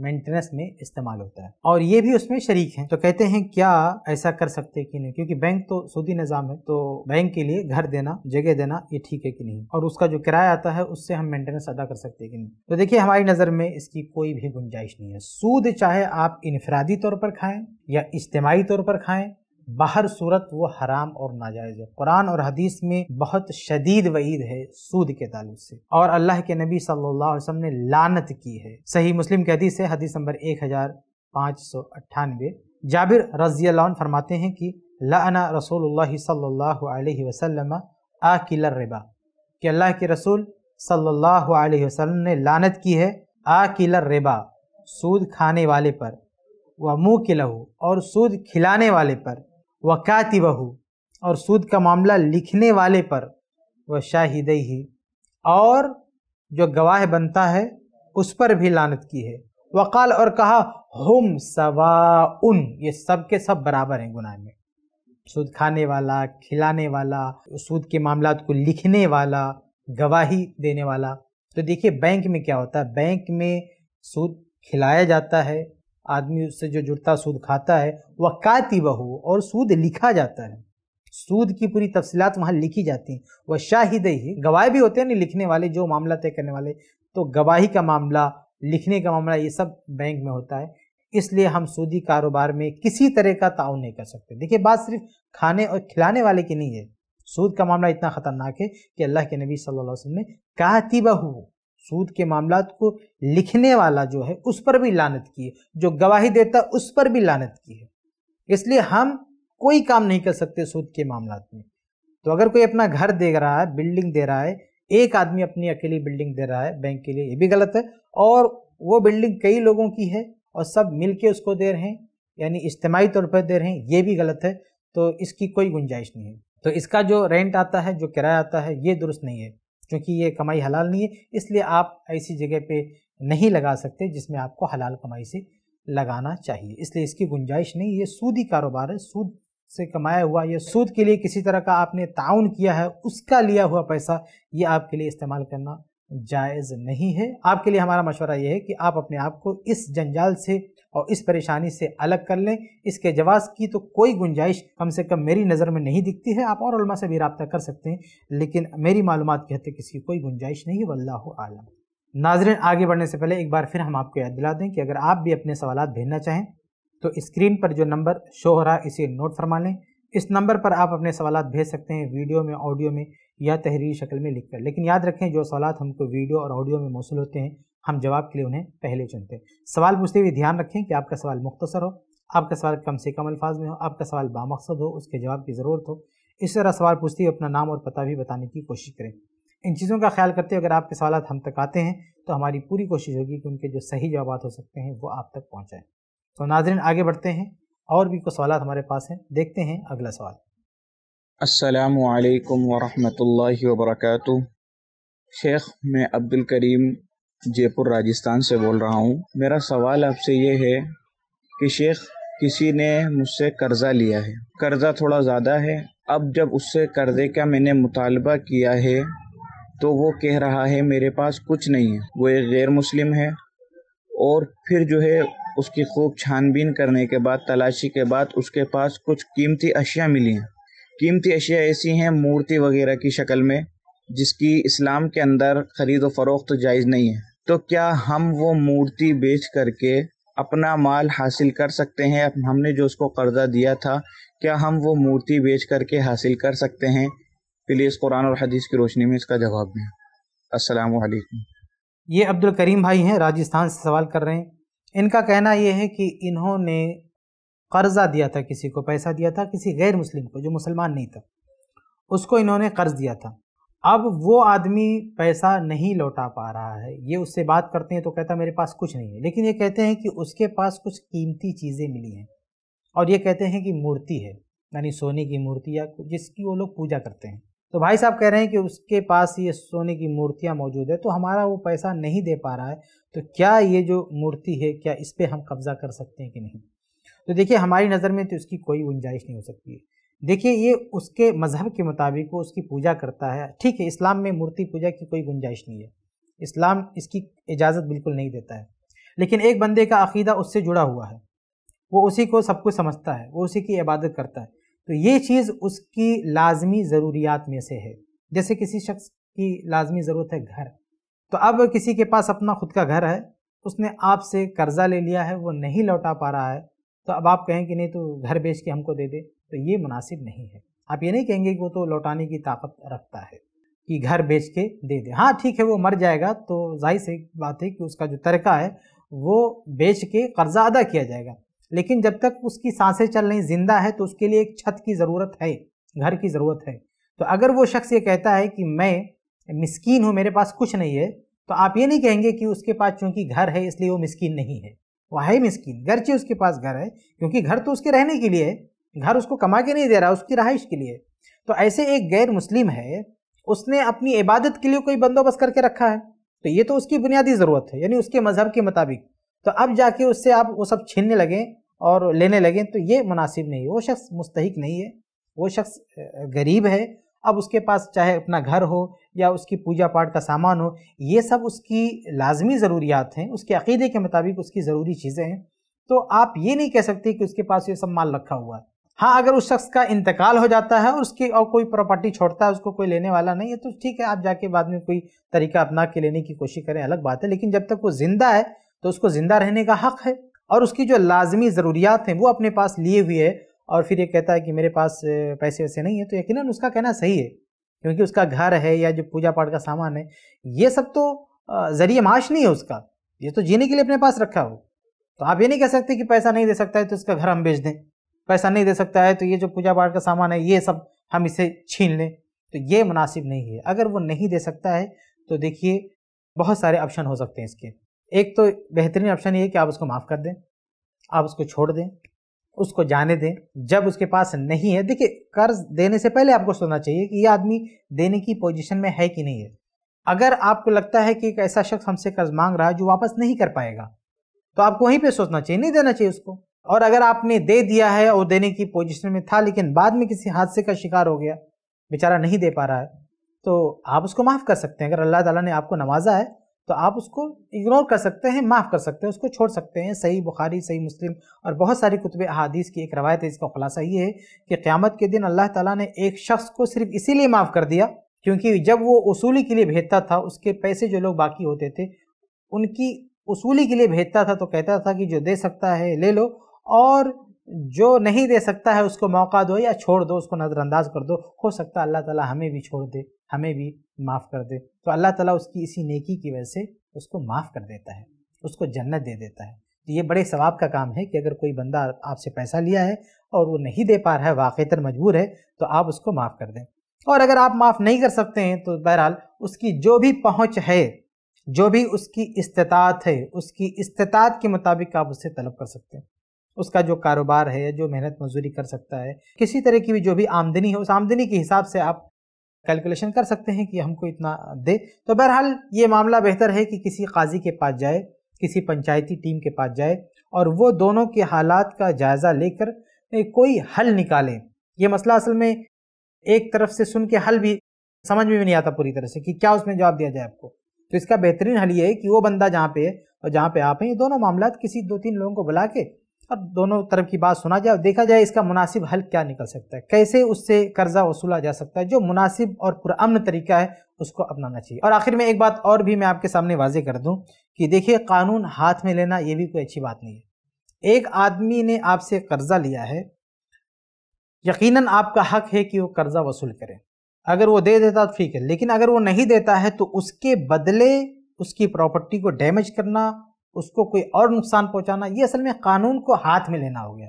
मेंटेनेंस में इस्तेमाल होता है और ये भी उसमें शरीक हैं तो कहते हैं क्या ऐसा कर सकते कि नहीं क्योंकि बैंक तो सूदी निज़ाम है तो बैंक के लिए घर देना जगह देना ये ठीक है कि नहीं और उसका जो किराया आता है उससे हम मेंटेनेंस अदा कर सकते कि नहीं तो देखिए हमारी नज़र में इसकी कोई भी गुंजाइश नहीं है सूद चाहे आप इनफरादी तौर पर खाएं या इज्तमाही तौर पर खाएं बाहर सूरत वो हराम और नाजायज़ है कुरान और हदीस में बहुत शदीद वईद है सूद के तालु से और अल्लाह के नबी सल्लल्लाहु अलैहि वसल्लम ने लानत की है सही मुस्लिम की हदीस है हदीस नंबर एक हज़ार पाँच सौ अट्ठानवे जाबिर रजी फरमाते हैं कि लाना रसूल सल्लल्लाहु अलैहि वसल्लम आकिल रिबा कि अल्लाह के रसूल सल्लल्लाहु अलैहि वसल्लम ने लानत की है आकिल रिबा सूद खाने वाले पर व मुँह लहू और सूद खिलाने वाले पर वक़ाति बहू और सूद का मामला लिखने वाले पर वह शाहिद ही और जो गवाह बनता है उस पर भी लानत की है वक़ाल और कहा हम सवा उन ये सब के सब बराबर हैं गुनाह में सूद खाने वाला खिलाने वाला सूद के मामला को लिखने वाला गवाही देने वाला तो देखिए बैंक में क्या होता है बैंक में सूद खिलाया जाता है आदमी उससे जो जुड़ता सूद खाता है वह काती बहू और सूद लिखा जाता है सूद की पूरी तफसीलात वहाँ लिखी जाती हैं वह शाहिद ही गवाह भी होते हैं ना लिखने वाले जो मामला तय करने वाले तो गवाही का मामला लिखने का मामला ये सब बैंक में होता है इसलिए हम सूदी कारोबार में किसी तरह का ताउन नहीं कर सकते देखिए बात सिर्फ खाने और खिलाने वाले की नहीं है सूद का मामला इतना ख़तरनाक है कि अल्लाह के नबी सल्लल्लाहु अलैहि वसल्लम ने कातिबहू सूद के मामला को लिखने वाला जो है उस पर भी लानत की है जो गवाही देता उस पर भी लानत की है इसलिए हम कोई काम नहीं कर सकते सूद के मामला में तो अगर कोई अपना घर दे रहा है बिल्डिंग दे रहा है एक आदमी अपनी अकेली बिल्डिंग दे रहा है बैंक के लिए ये भी गलत है और वो बिल्डिंग कई लोगों की है और सब मिल के उसको दे रहे हैं यानी इज्तमाही तौर पर दे रहे हैं ये भी गलत है तो इसकी कोई गुंजाइश नहीं है तो इसका जो रेंट आता है जो किराया आता है ये दुरुस्त नहीं है क्योंकि ये कमाई हलाल नहीं है इसलिए आप ऐसी जगह पे नहीं लगा सकते जिसमें आपको हलाल कमाई से लगाना चाहिए इसलिए इसकी गुंजाइश नहीं ये सूदी कारोबार है सूद से कमाया हुआ या सूद के लिए किसी तरह का आपने ताउन किया है उसका लिया हुआ पैसा ये आपके लिए इस्तेमाल करना जायज़ नहीं है आपके लिए हमारा मशवरा ये है कि आप अपने आप को इस जंजाल से और इस परेशानी से अलग कर लें इसके जवाब की तो कोई गुंजाइश कम से कम मेरी नज़र में नहीं दिखती है आप और से भी रबता कर सकते हैं लेकिन मेरी मालूम कहते किसी कोई गुंजाइश नहीं वल्लाह आलम नाजरन आगे बढ़ने से पहले एक बार फिर हम आपको याद दिला दें कि अगर आप भी अपने सवाल भेजना चाहें तो स्क्रीन पर जो नंबर शो हो रहा है इसे नोट फरमा लें इस नंबर पर आप अपने सवाल भेज सकते हैं वीडियो में ऑडियो में या तहरीरी शक्ल में लिखकर लेकिन याद रखें जो सवाल हमको वीडियो और ऑडियो में मौसू होते हैं हम जवाब के लिए उन्हें पहले चुनते हैं सवाल पूछते हुए ध्यान रखें कि आपका सवाल मुख्तसर हो आपका सवाल कम से कम अल्फाज में हो आपका सवाल बामकसद हो उसके जवाब की ज़रूरत हो इस तरह सवाल पूछते हुए अपना नाम और पता भी बताने की कोशिश करें इन चीज़ों का ख्याल करते हुए अगर आपके सवाल हम तक आते हैं तो हमारी पूरी कोशिश होगी कि उनके जो सही जवाब हो सकते हैं वो आप तक पहुँचाएँ तो नाजरन आगे बढ़ते हैं और भी कुछ सवाल हमारे पास हैं देखते हैं अगला सवाल असलकम वरहमल वर्क शेख मैं अब्दुल करीम जयपुर राजस्थान से बोल रहा हूँ मेरा सवाल आपसे ये है कि शेख किसी ने मुझसे कर्ज़ा लिया है कर्ज़ा थोड़ा ज़्यादा है अब जब उससे कर्ज़े का मैंने मुतालबा किया है तो वो कह रहा है मेरे पास कुछ नहीं है वो एक गैर मुस्लिम है और फिर जो है उसकी खूब छानबीन करने के बाद तलाशी के बाद उसके पास कुछ कीमती अशिया मिली हैं कीमती अशिया ऐसी हैं मूर्ति वगैरह की शक्ल में जिसकी इस्लाम के अंदर ख़रीद व फरोख्त जायज़ नहीं है तो क्या हम वो मूर्ति बेच करके अपना माल हासिल कर सकते हैं हमने जो उसको कर्जा दिया था क्या हम वो मूर्ति बेच करके हासिल कर सकते हैं प्लीज़ कुरान और हदीस की रोशनी में इसका जवाब दें अस्सलाम वालेकुम ये अब्दुल करीम भाई हैं राजस्थान से सवाल कर रहे हैं इनका कहना ये है कि इन्होंने कर्ज़ा दिया था किसी को पैसा दिया था किसी गैर मुस्लिम को जो मुसलमान नहीं था उसको इन्होंने कर्ज़ दिया था अब वो आदमी पैसा नहीं लौटा पा रहा है ये उससे बात करते हैं तो कहता मेरे पास कुछ नहीं है लेकिन ये कहते हैं कि उसके पास कुछ कीमती चीज़ें मिली हैं और ये कहते हैं कि मूर्ति है यानी सोने की मूर्ति या जिसकी वो लोग पूजा करते हैं तो भाई साहब कह रहे हैं कि उसके पास ये सोने की मूर्तियाँ मौजूद है तो हमारा वो पैसा नहीं दे पा रहा है तो क्या ये जो मूर्ति है क्या इस पर हम कब्ज़ा कर सकते हैं कि नहीं तो देखिए हमारी नज़र में तो इसकी कोई गुंजाइश नहीं हो सकती है देखिए ये उसके मज़हब के मुताबिक वो उसकी पूजा करता है ठीक है इस्लाम में मूर्ति पूजा की कोई गुंजाइश नहीं है इस्लाम इसकी इजाज़त बिल्कुल नहीं देता है लेकिन एक बंदे का अकीदा उससे जुड़ा हुआ है वो उसी को सब कुछ समझता है वो उसी की इबादत करता है तो ये चीज़ उसकी लाजमी ज़रूरियात में से है जैसे किसी शख्स की लाजमी ज़रूरत है घर तो अब किसी के पास अपना खुद का घर है उसने आपसे कर्ज़ा ले लिया है वो नहीं लौटा पा रहा है तो अब आप कहें कि नहीं तो घर बेच के हमको दे दे तो ये मुनासिब नहीं है आप ये नहीं कहेंगे कि वो तो लौटाने की ताकत रखता है कि घर बेच के दे दे हाँ ठीक है वो मर जाएगा तो जाहिर सी बात है कि उसका जो तरीका है वो बेच के कर्ज़ा अदा किया जाएगा लेकिन जब तक उसकी सांसें चल रही ज़िंदा है तो उसके लिए एक छत की ज़रूरत है घर की ज़रूरत है तो अगर वो शख्स ये कहता है कि मैं मिसकीन हूँ मेरे पास कुछ नहीं है तो आप ये नहीं कहेंगे कि उसके पास चूँकि घर है इसलिए वो मिसकीन नहीं है वह है घर गरचे उसके पास घर है क्योंकि घर तो उसके रहने के लिए है घर उसको कमा के नहीं दे रहा उसकी रहाइश के लिए तो ऐसे एक गैर मुस्लिम है उसने अपनी इबादत के लिए कोई बंदोबस्त करके रखा है तो ये तो उसकी बुनियादी ज़रूरत है यानी उसके मज़हब के मुताबिक तो अब जाके उससे आप वो सब छीनने लगें और लेने लगें तो ये मुनासिब नहीं है वो शख्स मुस्तक नहीं है वो शख्स गरीब है अब उसके पास चाहे अपना घर हो या उसकी पूजा पाठ का सामान हो ये सब उसकी लाजमी ज़रूरियात हैं उसके अकीदे के मुताबिक उसकी ज़रूरी चीज़ें हैं तो आप ये नहीं कह सकते कि उसके पास ये सब माल रखा हुआ है हाँ अगर उस शख्स का इंतकाल हो जाता है और उसकी और कोई प्रॉपर्टी छोड़ता है उसको कोई लेने वाला नहीं है तो ठीक है आप जाके बाद में कोई तरीका अपना के लेने की कोशिश करें अलग बात है लेकिन जब तक वो जिंदा है तो उसको ज़िंदा रहने का हक़ है और उसकी जो लाजमी ज़रूरियात हैं वो अपने पास लिए हुए है और फिर ये कहता है कि मेरे पास पैसे वैसे नहीं है तो यकीन उसका कहना सही है क्योंकि उसका घर है या जो पूजा पाठ का सामान है ये सब तो ज़रिए माश नहीं है उसका ये तो जीने के लिए अपने पास रखा हो तो आप ये नहीं कह सकते कि पैसा नहीं दे सकता है तो उसका घर हम बेच दें पैसा नहीं दे सकता है तो ये जो पूजा पाठ का सामान है ये सब हम इसे छीन लें तो ये मुनासिब नहीं है अगर वो नहीं दे सकता है तो देखिए बहुत सारे ऑप्शन हो सकते हैं इसके एक तो बेहतरीन ऑप्शन ये है कि आप उसको माफ़ कर दें आप उसको छोड़ दें उसको जाने दें जब उसके पास नहीं है देखिए कर्ज देने से पहले आपको सोचना चाहिए कि ये आदमी देने की पोजीशन में है कि नहीं है अगर आपको लगता है कि एक ऐसा शख्स हमसे कर्ज मांग रहा है जो वापस नहीं कर पाएगा तो आपको वहीं पे सोचना चाहिए नहीं देना चाहिए उसको और अगर आपने दे दिया है और देने की पोजिशन में था लेकिन बाद में किसी हादसे का शिकार हो गया बेचारा नहीं दे पा रहा है तो आप उसको माफ़ कर सकते हैं अगर अल्लाह ताला ने आपको नवाजा है तो आप उसको इग्नोर कर सकते हैं माफ़ कर सकते हैं उसको छोड़ सकते हैं सही बुखारी सही मुस्लिम और बहुत सारी कुतब अहादीस की एक रवायत है इसका खुलासा ये है कि क़्यामत के दिन अल्लाह ताला ने एक शख्स को सिर्फ इसीलिए माफ़ कर दिया क्योंकि जब वो उसूली के लिए भेजता था उसके पैसे जो लोग बाकी होते थे उनकी उसूली के लिए भेजता था तो कहता था कि जो दे सकता है ले लो और जो नहीं दे सकता है उसको मौका दो या छोड़ दो उसको नज़रअंदाज कर दो हो सकता है अल्लाह ताला हमें भी छोड़ दे हमें भी माफ़ कर दे तो अल्लाह ताला उसकी इसी नेकी की वजह से उसको माफ़ कर देता है उसको जन्नत दे देता है तो ये बड़े सवाब का काम है कि अगर कोई बंदा आपसे पैसा लिया है और वो नहीं दे पा रहा है तर मजबूर है तो आप उसको माफ़ कर दें और अगर आप माफ़ नहीं कर सकते हैं तो बहरहाल उसकी जो भी पहुँच है जो भी उसकी इस्तात है उसकी इस्तात के मुताबिक आप उससे तलब कर सकते हैं उसका जो कारोबार है जो मेहनत मजदूरी कर सकता है किसी तरह की भी जो भी आमदनी है उस आमदनी के हिसाब से आप कैलकुलेशन कर सकते हैं कि हमको इतना दे तो बहरहाल ये मामला बेहतर है कि किसी काजी के पास जाए किसी पंचायती टीम के पास जाए और वो दोनों के हालात का जायज़ा लेकर कोई हल निकालें ये मसला असल में एक तरफ से सुन के हल भी समझ में भी नहीं आता पूरी तरह से कि क्या उसमें जवाब दिया जाए आपको तो इसका बेहतरीन हल ये है कि वो बंदा जहाँ पे है और जहाँ पे आप हैं ये दोनों मामला किसी दो तीन लोगों को बुला के अब दोनों तरफ की बात सुना जाए और देखा जाए इसका मुनासिब हल क्या निकल सकता है कैसे उससे कर्जा वसूला जा सकता है जो मुनासिब और पुरान तरीका है उसको अपनाना चाहिए और आखिर में एक बात और भी मैं आपके सामने वाजे कर दूँ कि देखिए कानून हाथ में लेना ये भी कोई अच्छी बात नहीं है एक आदमी ने आपसे कर्जा लिया है यकीन आपका हक है कि वो कर्जा वसूल करे अगर वो दे देता तो ठीक है लेकिन अगर वो नहीं देता है तो उसके बदले उसकी प्रॉपर्टी को डैमेज करना उसको कोई और नुकसान पहुंचाना ये असल में कानून को हाथ में लेना हो गया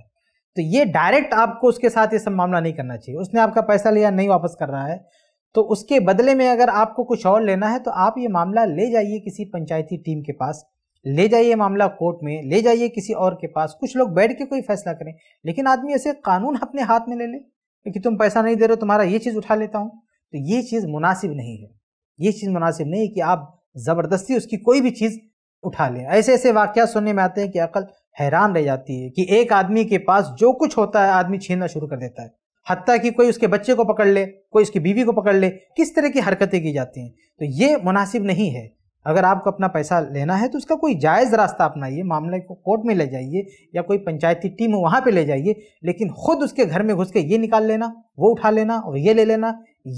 तो ये डायरेक्ट आपको उसके साथ ये सब मामला नहीं करना चाहिए उसने आपका पैसा लिया नहीं वापस कर रहा है तो उसके बदले में अगर आपको कुछ और लेना है तो आप ये मामला ले जाइए किसी पंचायती टीम के पास ले जाइए मामला कोर्ट में ले जाइए किसी और के पास कुछ लोग बैठ के कोई फैसला करें लेकिन आदमी ऐसे कानून अपने हाथ में ले ले कि तुम पैसा नहीं दे रहे हो तुम्हारा ये चीज़ उठा लेता हूँ तो ये चीज़ मुनासिब नहीं है ये चीज़ मुनासिब नहीं है कि आप ज़बरदस्ती उसकी कोई भी चीज़ उठा लें ऐसे ऐसे वाक्यात सुनने में आते हैं कि अकल हैरान रह जाती है कि एक आदमी के पास जो कुछ होता है आदमी छीनना शुरू कर देता है हती कि कोई उसके बच्चे को पकड़ ले कोई उसकी बीवी को पकड़ ले किस तरह की हरकतें की जाती हैं तो ये मुनासिब नहीं है अगर आपको अपना पैसा लेना है तो उसका कोई जायज़ रास्ता अपनाइए मामले को कोर्ट में ले जाइए या कोई पंचायती टीम वहाँ पर ले जाइए लेकिन खुद उसके घर में घुस के ये निकाल लेना वो उठा लेना और ये ले लेना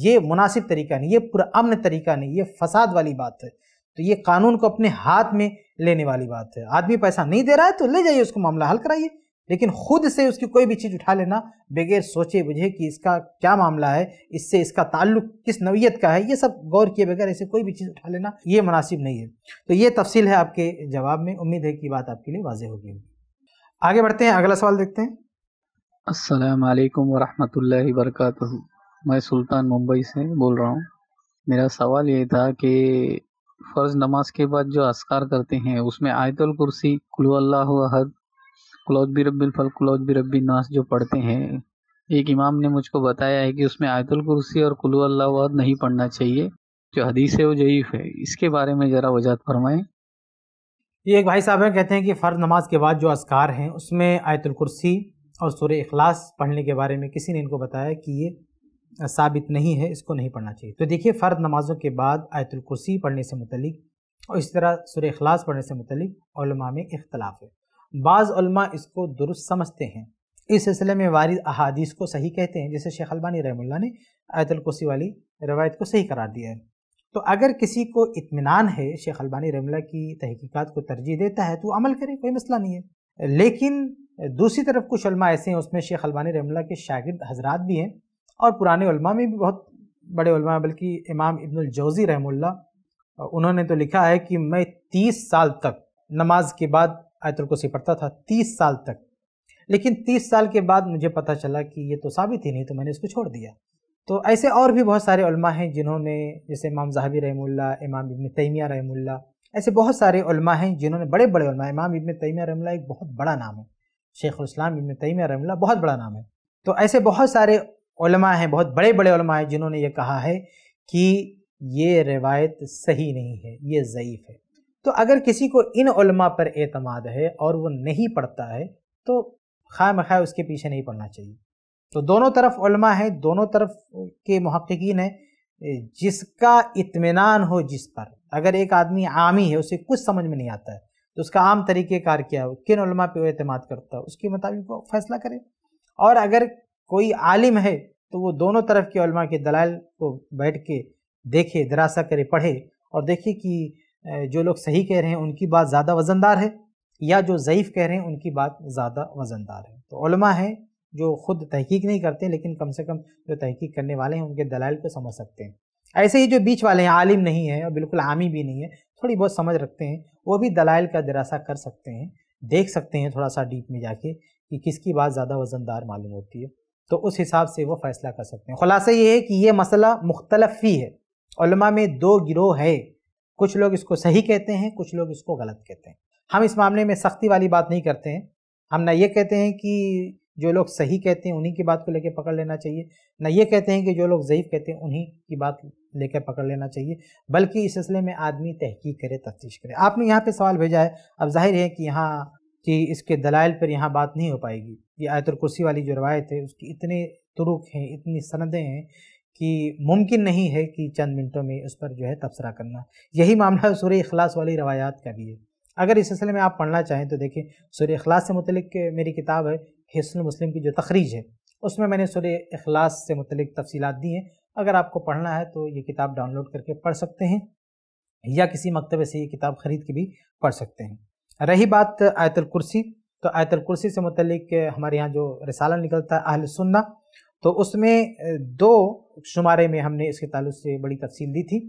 ये मुनासिब तरीका नहीं ये पुरान तरीका नहीं ये फसाद वाली बात है तो ये कानून को अपने हाथ में लेने वाली बात है आदमी पैसा नहीं दे रहा है तो ले जाइए उसको मामला हल कराइए लेकिन खुद से उसकी कोई भी चीज़ उठा लेना बगैर सोचे बुझे कि इसका क्या मामला है इससे इसका ताल्लुक किस नवीयत का है ये सब गौर किए बगैर ऐसे कोई भी चीज़ उठा लेना ये मुनासिब नहीं है तो ये तफसील है आपके जवाब में उम्मीद है कि बात आपके लिए वाजे होगी आगे बढ़ते हैं अगला सवाल देखते हैं असलकम वरहमल वर्क मैं सुल्तान मुंबई से बोल रहा हूँ मेरा सवाल ये था कि फ़र्ज़ नमाज के बाद जो असकार करते हैं उसमें आयतुल कुर्सी कुल्लाहद कुलौदबी रबी फल कुलौज कुलौदबी रबी नास जो पढ़ते हैं एक इमाम ने मुझको बताया है कि उसमें आयतुल कुर्सी और कुल्लाहद नहीं पढ़ना चाहिए जो हदीस है वो जयीफ है इसके बारे में ज़रा वजात फरमाएं ये एक भाई साहब हैं कहते हैं कि फ़र्ज नमाज के बाद जो असकार हैं उसमें आयतुल कुर्सी और सूर्य अखलास पढ़ने के बारे में किसी ने इनको बताया कि ये साबित नहीं है इसको नहीं पढ़ना चाहिए तो देखिए फ़र्द नमाज़ों के बाद आयतुल कुर्सी पढ़ने से मतलब और इस तरह सुर अखलास पढ़ने से मुतलिक में इख्तलाफ है बाज़ इसको दुरुस्त समझते हैं इस सिलसिले में वारिद अहादीस को सही कहते हैं जैसे शेख अलबानी रहमुल्ला ने आयतुल कुर्सी वाली रवायत को सही करार दिया है तो अगर किसी को इत्मीनान है शेख अलबानी रहमुल्ला की तहकीकात को तरजीह देता है तो अमल करे कोई मसला नहीं है लेकिन दूसरी तरफ कुछ ऐसे हैं उसमें शेख अलबानी रहमुल्ला के शागिर्द हजरात भी हैं और पुराने उलमा में भी बहुत बड़े उलमा बल्कि इमाम इब्नुल जौज़ी रहमुल्ला उन्होंने तो लिखा है कि मैं तीस साल तक नमाज के बाद आयतुल कुर्सी पढ़ता था तीस साल तक लेकिन तीस साल के बाद मुझे पता चला कि ये तो साबित ही नहीं तो मैंने इसको छोड़ दिया तो ऐसे और भी बहुत सारे उलमा हैं जिन्होंने जैसे इमाम जहाबी रहमुल्ला इमाम इबन तैमिया रहमुल्ला ऐसे बहुत सारे उलमा हैं जिन्होंने बड़े बड़े उलमा इमाम इबन तैमिया रहमुल्ला एक बहुत बड़ा नाम है शेख उस्लाम इबन तैमिया रहमुल्ला बहुत बड़ा नाम है तो ऐसे बहुत सारे उलमा हैं बहुत बड़े बड़े उलमा हैं जिन्होंने ये कहा है कि ये रिवायत सही नहीं है ये ज़यीफ़ है तो अगर किसी को इन उलमा पर एतमाद है और वो नहीं पढ़ता है तो खाम खा उसके पीछे नहीं पढ़ना चाहिए तो दोनों तरफ उलमा हैं दोनों तरफ के महक्कीन हैं जिसका इत्मीनान हो जिस पर अगर एक आदमी आमी है उसे कुछ समझ में नहीं आता है तो उसका आम तरीक़ेकार क्या हो किन उलमा पे वो अतमाद करता है उसके मुताबिक वो फैसला करे और अगर कोई आलिम है तो वो दोनों तरफ के उलमा के दलाल को बैठ के देखे दरासा करे पढ़े और देखे कि जो लोग सही कह रहे हैं उनकी बात ज़्यादा वज़नदार है या जो ज़यीफ़ कह रहे हैं उनकी बात ज़्यादा वज़नदार है तो उलमा हैं जो ख़ुद तहकीक नहीं करते लेकिन कम से कम जो तहकीक करने वाले हैं उनके दलाल को समझ सकते हैं ऐसे ही जो बीच वाले हैं आलिम नहीं है और बिल्कुल आमी भी नहीं है थोड़ी बहुत समझ रखते हैं वो भी दलाइल का दरासा कर सकते हैं देख सकते हैं थोड़ा सा डीप में जाके कि किसकी बात ज़्यादा वज़नदार मालूम होती है तो उस हिसाब से वो फैसला कर सकते हैं खुलासा ये है कि ये मसला मुख्तलफ ही है में दो गिरोह है कुछ लोग इसको सही कहते हैं कुछ लोग इसको गलत कहते हैं हम इस मामले में सख्ती वाली बात नहीं करते हैं हम ना ये कहते हैं कि जो लोग सही कहते हैं उन्हीं की बात को लेकर पकड़ लेना चाहिए ना ये कहते हैं कि जो लोग ज़यीफ़ कहते हैं उन्हीं की बात लेकर पकड़ लेना चाहिए बल्कि इस सिलसिले में आदमी तहकीक करे तफ्तीश करे आपने यहाँ पे सवाल भेजा है अब जाहिर है कि यहाँ कि इसके दलाइल पर यहाँ बात नहीं हो पाएगी ये आयतुल कुर्सी वाली जो रवायत है उसकी इतने तुरुक हैं इतनी सनदें हैं कि मुमकिन नहीं है कि चंद मिनटों में उस पर जो है तबसरा करना यही मामला <laughs> सूर अखलास वाली रवायात का भी है अगर इस सिलसिले में आप पढ़ना चाहें तो देखें सूर अखलास से मुतलिक मेरी किताब है हिस्न मुस्लिम की जो तखरीज है उसमें मैंने सूर अखलास से मुतलिक तफसीत दी हैं अगर आपको पढ़ना है तो ये किताब डाउनलोड करके पढ़ सकते हैं या किसी मकतबे से ये किताब ख़रीद के भी पढ़ सकते हैं रही बात आयतुल कुर्सी तो आयतल कुर्सी से मतलब हमारे यहाँ जो रसाला निकलता है अहल सुन्ना तो उसमें दो शुमारे में हमने इसके ताल्लुक से बड़ी तफसील दी थी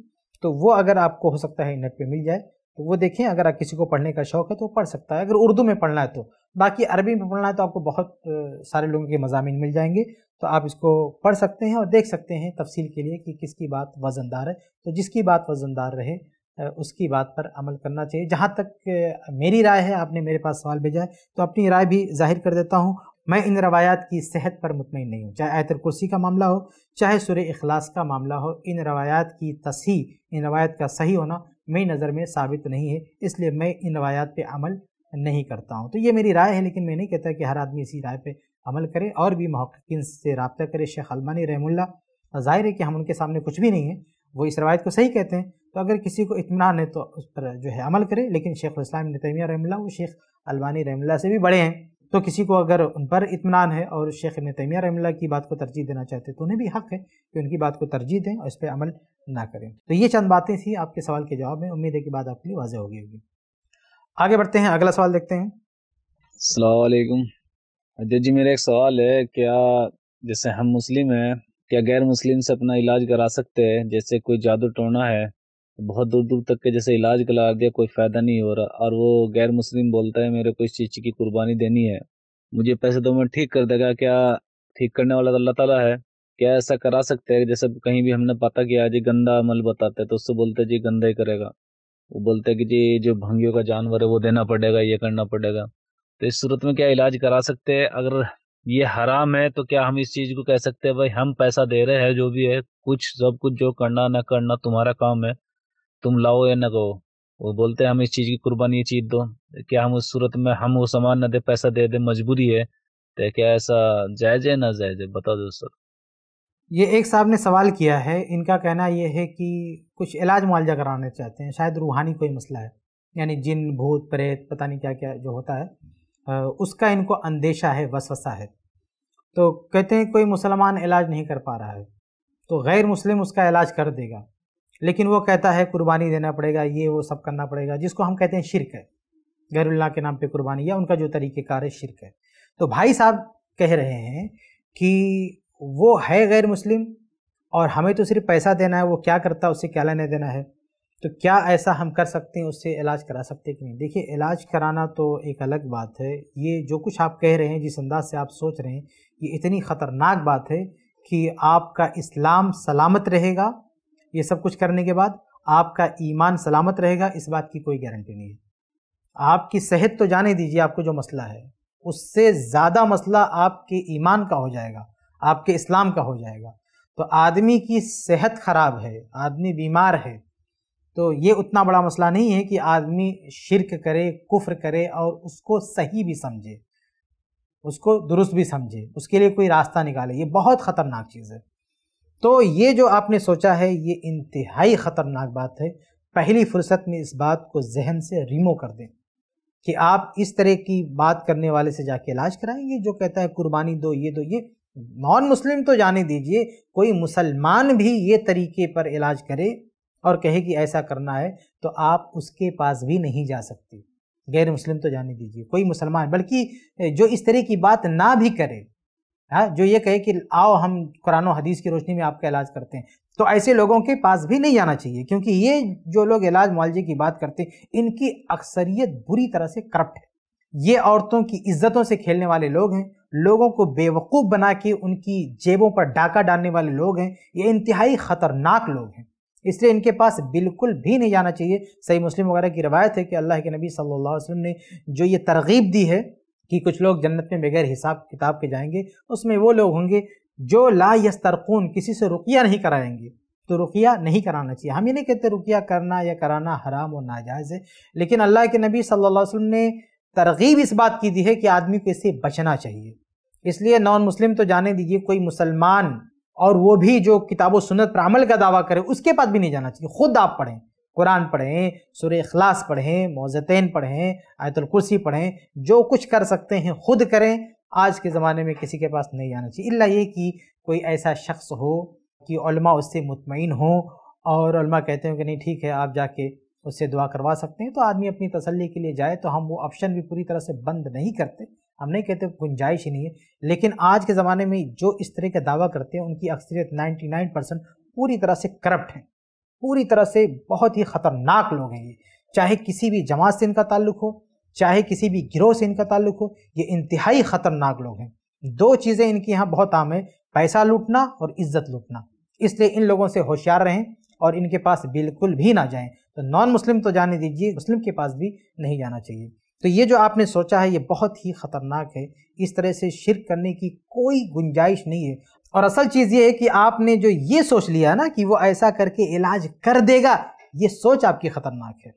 तो वो अगर आपको हो सकता है नेट पे मिल जाए तो वो देखें अगर आप किसी को पढ़ने का शौक़ है तो पढ़ सकता है अगर उर्दू में पढ़ना है तो बाकी अरबी में पढ़ना है तो आपको बहुत सारे लोगों के मजामी मिल जाएंगे तो आप इसको पढ़ सकते हैं और देख सकते हैं तफसील के लिए कि किसकी बात वज़नदार है तो जिसकी बात वज़नदार रहे उसकी बात पर अमल करना चाहिए जहाँ तक मेरी राय है आपने मेरे पास सवाल भेजा है तो अपनी राय भी जाहिर कर देता हूँ मैं इन रवायात की सेहत पर मुतमिन नहीं हूँ चाहे आयतर कुर्सी का मामला हो चाहे सुर अखलास का मामला हो इन रवायात की तसी इन रवायत का सही होना मेरी नज़र में साबित नहीं है इसलिए मैं इन रवायात पर अमल नहीं करता हूँ तो ये मेरी राय है लेकिन मैं नहीं कहता कि हर आदमी इसी राय पर अमल करे और भी महक्किन से रबता करे शेख अलमानी रहमुल्ला जाहिर है कि हम उनके सामने कुछ भी नहीं है वो इस रवायत को सही कहते हैं तो अगर किसी को इतमान है तो उस पर जो है अमल करे लेकिन शेख इस्लाम नतमिया रहमिल्ला वो शेख अलवानी रहमल्ला से भी बड़े हैं तो किसी को अगर उन पर इतमान है और शेख नतमिया रहमिल्ला की बात को तरजीह देना चाहते तो उन्हें भी हक़ है कि उनकी बात को तरजीह दें और इस पर अमल ना करें तो ये चंद बातें थी आपके सवाल के जवाब में उम्मीद है कि बात आपके लिए वाजह होगी होगी आगे बढ़ते हैं अगला सवाल देखते हैं अलैक्म जी मेरा एक सवाल है क्या जैसे हम मुस्लिम हैं क्या गैर मुस्लिम से अपना इलाज करा सकते हैं जैसे कोई जादू टोना है बहुत दूर दूर तक के जैसे इलाज करा दिया कोई फ़ायदा नहीं हो रहा और वो गैर मुस्लिम बोलता है मेरे को इस चीज़ की कुर्बानी देनी है मुझे पैसे दो मैं ठीक कर देगा क्या ठीक करने वाला तो अल्लाह ताला है क्या ऐसा करा सकते हैं जैसे कहीं भी हमने पता किया जी गंदा अमल बताते तो उससे बोलते जी गंदा ही करेगा वो बोलते हैं कि जी जो भंगियों का जानवर है वो देना पड़ेगा ये करना पड़ेगा तो इस सूरत में क्या इलाज करा सकते हैं अगर ये हराम है तो क्या हम इस चीज़ को कह सकते हैं भाई हम पैसा दे रहे हैं जो भी है कुछ सब कुछ जो करना ना करना तुम्हारा काम है तुम लाओ या ना कहो वो बोलते हैं हम इस चीज़ की कुर्बानी चीज़ दो क्या हम उस सूरत में हम वो सामान ना दे पैसा दे दे मजबूरी है तो क्या ऐसा जायज है ना जायज है बता दो सर ये एक साहब ने सवाल किया है इनका कहना यह है कि कुछ इलाज मुआवजा कराना चाहते हैं शायद रूहानी कोई मसला है यानी जिन भूत प्रेत पता नहीं क्या क्या जो होता है उसका इनको अंदेशा है वसवसा है तो कहते हैं कोई मुसलमान इलाज नहीं कर पा रहा है तो गैर मुस्लिम उसका इलाज कर देगा लेकिन वो कहता है कुर्बानी देना पड़ेगा ये वो सब करना पड़ेगा जिसको हम कहते हैं शिरक है गैरुल्ला के नाम पे कुर्बानी या उनका जो तरीक़ेकार है शिरक है तो भाई साहब कह रहे हैं कि वो है गैर मुस्लिम और हमें तो सिर्फ पैसा देना है वो क्या करता है उससे क्या लेने देना है तो क्या ऐसा हम कर सकते हैं उससे इलाज करा सकते हैं कि नहीं देखिए इलाज कराना तो एक अलग बात है ये जो कुछ आप कह रहे हैं जिस अंदाज से आप सोच रहे हैं ये इतनी ख़तरनाक बात है कि आपका इस्लाम सलामत रहेगा ये सब कुछ करने के बाद आपका ईमान सलामत रहेगा इस बात की कोई गारंटी नहीं है आपकी सेहत तो जाने दीजिए आपको जो मसला है उससे ज़्यादा मसला आपके ईमान का हो जाएगा आपके इस्लाम का हो जाएगा तो आदमी की सेहत ख़राब है आदमी बीमार है तो ये उतना बड़ा मसला नहीं है कि आदमी शिरक करे कुफ्र करे और उसको सही भी समझे उसको दुरुस्त भी समझे उसके लिए कोई रास्ता निकाले ये बहुत ख़तरनाक चीज़ है तो ये जो आपने सोचा है ये इंतहाई ख़तरनाक बात है पहली फुर्सत में इस बात को जहन से रिमो कर दें कि आप इस तरह की बात करने वाले से जाके इलाज कराएंगे जो कहता है कुर्बानी दो ये दो ये नॉन मुस्लिम तो जाने दीजिए कोई मुसलमान भी ये तरीके पर इलाज करे और कहे कि ऐसा करना है तो आप उसके पास भी नहीं जा सकते गैर मुस्लिम तो जाने दीजिए कोई मुसलमान बल्कि जो इस तरह की बात ना भी करे हाँ जो ये कहे कि आओ हम कुरान हदीस की रोशनी में आपका इलाज करते हैं तो ऐसे लोगों के पास भी नहीं जाना चाहिए क्योंकि ये जो लोग इलाज मुआवजे की बात करते हैं इनकी अक्सरियत बुरी तरह से करप्ट है ये औरतों की इज्जतों से खेलने वाले लोग हैं लोगों को बेवकूफ़ बना के उनकी जेबों पर डाका डालने वाले लोग हैं ये इंतहाई ख़तरनाक लोग हैं इसलिए इनके पास बिल्कुल भी नहीं जाना चाहिए सही मुस्लिम वगैरह की रवायत है कि अल्लाह के नबी सल्लल्लाहु अलैहि वसल्लम ने जो ये तरगीब दी है कि कुछ लोग जन्नत में बगैर हिसाब किताब के जाएंगे उसमें वो लोग होंगे जो ला यस्तरकून किसी से रुकिया नहीं कराएंगे तो रुकिया नहीं कराना चाहिए हम ये नहीं कहते रुकिया करना या कराना हराम और नाजायज़ है लेकिन अल्लाह के नबी सल्लल्लाहु अलैहि वसल्लम ने तरगीब इस बात की दी है कि आदमी को इससे बचना चाहिए इसलिए नॉन मुस्लिम तो जाने दीजिए कोई मुसलमान और वो भी जो किताब सुनत पर अमल का दावा करे उसके पास भी नहीं जाना चाहिए खुद आप पढ़ें कुरान पढ़ें सुर अखलास पढ़ें मोज़तैन पढ़ें आयतुल कुर्सी पढ़ें जो कुछ कर सकते हैं खुद करें आज के ज़माने में किसी के पास नहीं आना चाहिए इल्ला ये कि कोई ऐसा शख्स हो कि उससे मुतमिन हो और कहते हैं कि नहीं ठीक है आप जाके उससे दुआ करवा सकते हैं तो आदमी अपनी तसल्ली के लिए जाए तो हम वो ऑप्शन भी पूरी तरह से बंद नहीं करते हम नहीं कहते गुंजाइश ही नहीं है लेकिन आज के ज़माने में जो इस तरह का दावा करते हैं उनकी अक्सरियत 99 परसेंट पूरी तरह से करप्ट हैं पूरी तरह से बहुत ही ख़तरनाक लोग हैं ये चाहे किसी भी जमात से इनका ताल्लुक हो चाहे किसी भी गिरोह से इनका ताल्लुक हो ये इंतहाई ख़तरनाक लोग हैं दो चीज़ें इनकी यहाँ बहुत आम है पैसा लूटना और इज्जत लूटना इसलिए इन लोगों से होशियार रहें और इनके पास बिल्कुल भी ना जाएं तो नॉन मुस्लिम तो जाने दीजिए मुस्लिम के पास भी नहीं जाना चाहिए तो ये जो आपने सोचा है ये बहुत ही ख़तरनाक है इस तरह से शिरक करने की कोई गुंजाइश नहीं है और असल चीज़ ये है कि आपने जो ये सोच लिया ना कि वो ऐसा करके इलाज कर देगा ये सोच आपकी ख़तरनाक है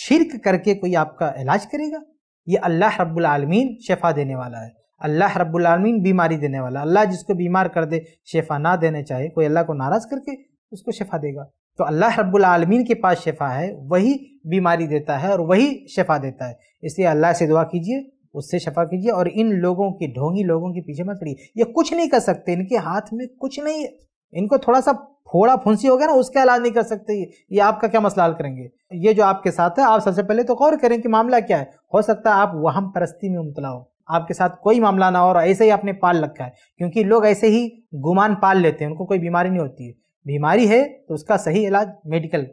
शिरक करके कोई आपका इलाज करेगा ये अल्लाह रब्बुलमीन शफा देने वाला है अल्लाह रब्बुलमीन बीमारी देने वाला अल्लाह जिसको बीमार कर दे शफा ना देने चाहे कोई अल्लाह को नाराज़ करके उसको शफा देगा तो अल्लाह रब्बुलमीन के पास शफा है वही बीमारी देता है और वही शफा देता है इसलिए अल्लाह से दुआ कीजिए उससे शफा कीजिए और इन लोगों की ढोंगी लोगों के पीछे मत पड़िए ये कुछ नहीं कर सकते इनके हाथ में कुछ नहीं है इनको थोड़ा सा फोड़ा फुंसी हो गया ना उसका इलाज नहीं कर सकते ये आपका क्या मसला हल करेंगे ये जो आपके साथ है आप सबसे पहले तो गौर करें कि मामला क्या है हो सकता है आप वहम परस्ती में उमतला हो आपके साथ कोई मामला ना हो और ऐसे ही आपने पाल रखा है क्योंकि लोग ऐसे ही गुमान पाल लेते हैं उनको कोई बीमारी नहीं होती है बीमारी है तो उसका सही इलाज मेडिकल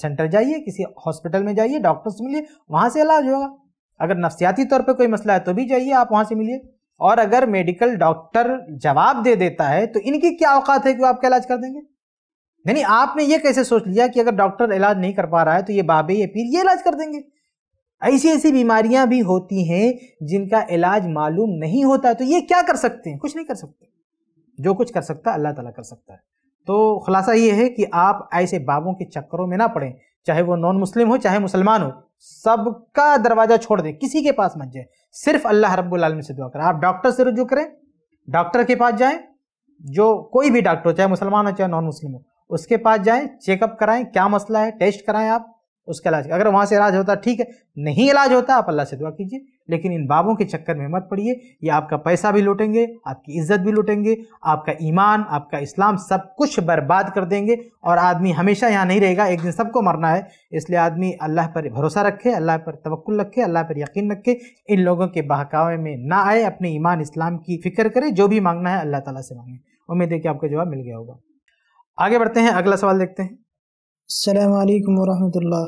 सेंटर जाइए किसी हॉस्पिटल में जाइए डॉक्टर से मिलिए वहाँ से इलाज होगा अगर नफसियाती तौर पर कोई मसला है तो भी जाइए आप वहाँ से मिलिए और अगर मेडिकल डॉक्टर जवाब दे देता है तो इनकी क्या औकात है कि आपका इलाज कर देंगे यानी आपने ये कैसे सोच लिया कि अगर डॉक्टर इलाज नहीं कर पा रहा है तो ये बाबे ये पीर ये इलाज कर देंगे ऐसी ऐसी बीमारियां भी होती हैं जिनका इलाज मालूम नहीं होता है तो ये क्या कर सकते हैं कुछ नहीं कर सकते जो कुछ कर सकता अल्लाह ताला कर सकता है तो खुलासा ये है कि आप ऐसे बाबों के चक्करों में ना पड़ें चाहे वो नॉन मुस्लिम हो चाहे मुसलमान हो सबका दरवाजा छोड़ दे किसी के पास मत जाए सिर्फ अल्लाह रब्बुल आलमीन से दुआ करें आप डॉक्टर से रुजू करें डॉक्टर के पास जाएं जो कोई भी डॉक्टर हो चाहे मुसलमान हो चाहे नॉन मुस्लिम हो उसके पास जाएं चेकअप कराएं क्या मसला है टेस्ट कराएं आप उसका इलाज अगर वहाँ से इलाज होता ठीक है नहीं इलाज होता आप अल्लाह से दुआ कीजिए लेकिन इन बाबों के चक्कर में मत पड़िए ये आपका पैसा भी लूटेंगे आपकी इज्जत भी लूटेंगे आपका ईमान आपका इस्लाम सब कुछ बर्बाद कर देंगे और आदमी हमेशा यहाँ नहीं रहेगा एक दिन सबको मरना है इसलिए आदमी अल्लाह पर भरोसा रखे अल्लाह पर तवक्ल रखे अल्लाह पर यकीन रखे इन लोगों के बहकावे में ना आए अपने ईमान इस्लाम की फिक्र करें जो भी मांगना है अल्लाह ताली से मांगे उम्मीद है कि आपका जवाब मिल गया होगा आगे बढ़ते हैं अगला सवाल देखते हैं अल्लाम वरहमल्ला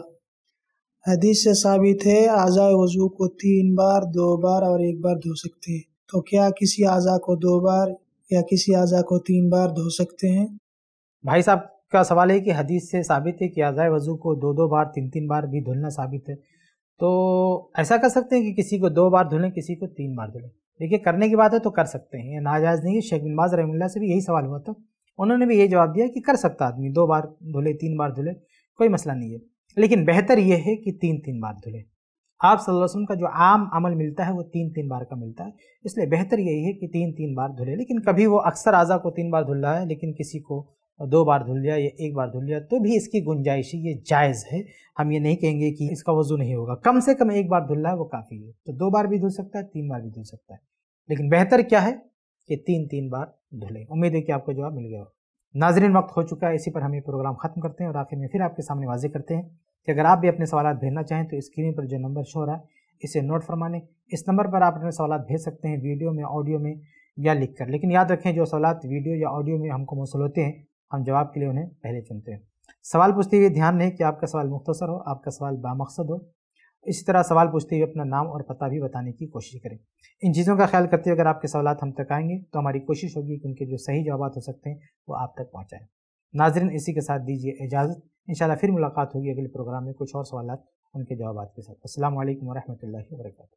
हदीस से साबित है आज़ा वजू को तीन बार दो बार और एक बार धो सकते हैं तो क्या किसी आज़ा को दो बार या किसी आज़ा को तीन बार धो सकते हैं भाई साहब का सवाल है कि हदीस से साबित है कि आज़ा वजू को दो दो बार तीन तीन बार भी धुलना साबित है तो ऐसा कर सकते हैं कि किसी को दो बार धुलें किसी को तीन बार धुलें देखिए करने की बात है तो कर सकते हैं नाजायज़ नहीं है शेख बिनबाज रहमल्ला से भी यही सवाल हुआ था उन्होंने भी यही जवाब दिया कि कर सकता आदमी दो बार धुले तीन बार धुले कोई मसला नहीं है लेकिन बेहतर यह है कि तीन तीन बार धुलें आप वसल्लम का जो आम अमल मिलता है वो तीन तीन बार का मिलता है इसलिए बेहतर यही है कि तीन तीन बार धुले लेकिन कभी वो अक्सर आज़ा को तीन बार धुल रहा है लेकिन किसी को दो बार धुल लिया या एक बार धुल लिया तो भी इसकी गुंजाइश ये जायज़ है हम ये नहीं कहेंगे कि इसका वजू नहीं होगा कम से कम एक बार धुल रहा है वो काफ़ी है तो दो बार भी धुल सकता है तीन बार भी धुल सकता है लेकिन बेहतर क्या है कि तीन तीन बार धुलें उम्मीद है कि आपको जवाब मिल गया हो नाजरीन वक्त हो चुका है इसी पर हम ये प्रोग्राम ख़त्म करते हैं और आखिर में फिर आपके सामने वाजे करते हैं कि अगर आप भी अपने सवाल भेजना चाहें तो स्क्रीन पर जो नंबर शो रहा है इसे नोट फरमा लें इस नंबर पर आप अपने सवाल भेज सकते हैं वीडियो में ऑडियो में या लिख कर लेकिन याद रखें जो सवाल वीडियो या ऑडियो में हमको मौसू होते हैं हम जवाब के लिए उन्हें पहले चुनते हैं सवाल पूछते हुए ध्यान रहे कि आपका सवाल मुख्तसर हो आपका सवाल बामकसद हो इसी तरह सवाल पूछते हुए अपना नाम और पता भी बताने की कोशिश करें इन चीज़ों का ख्याल करते हुए अगर आपके सवाल हम तक आएंगे तो हमारी कोशिश होगी कि उनके जो सही जवाब हो सकते हैं वो आप तक पहुँचाएँ नाजरन इसी के साथ दीजिए इजाज़त इन फिर मुलाकात होगी अगले प्रोग्राम में कुछ और सवाल उनके जवाब के साथ असल वरहमल वरक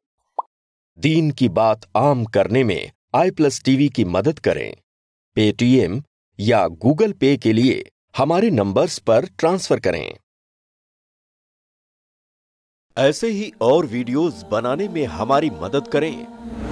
दीन की बात आम करने में आई प्लस टीवी की मदद करें पेटीएम या गूगल पे के लिए हमारे नंबर्स पर ट्रांसफर करें ऐसे ही और वीडियोस बनाने में हमारी मदद करें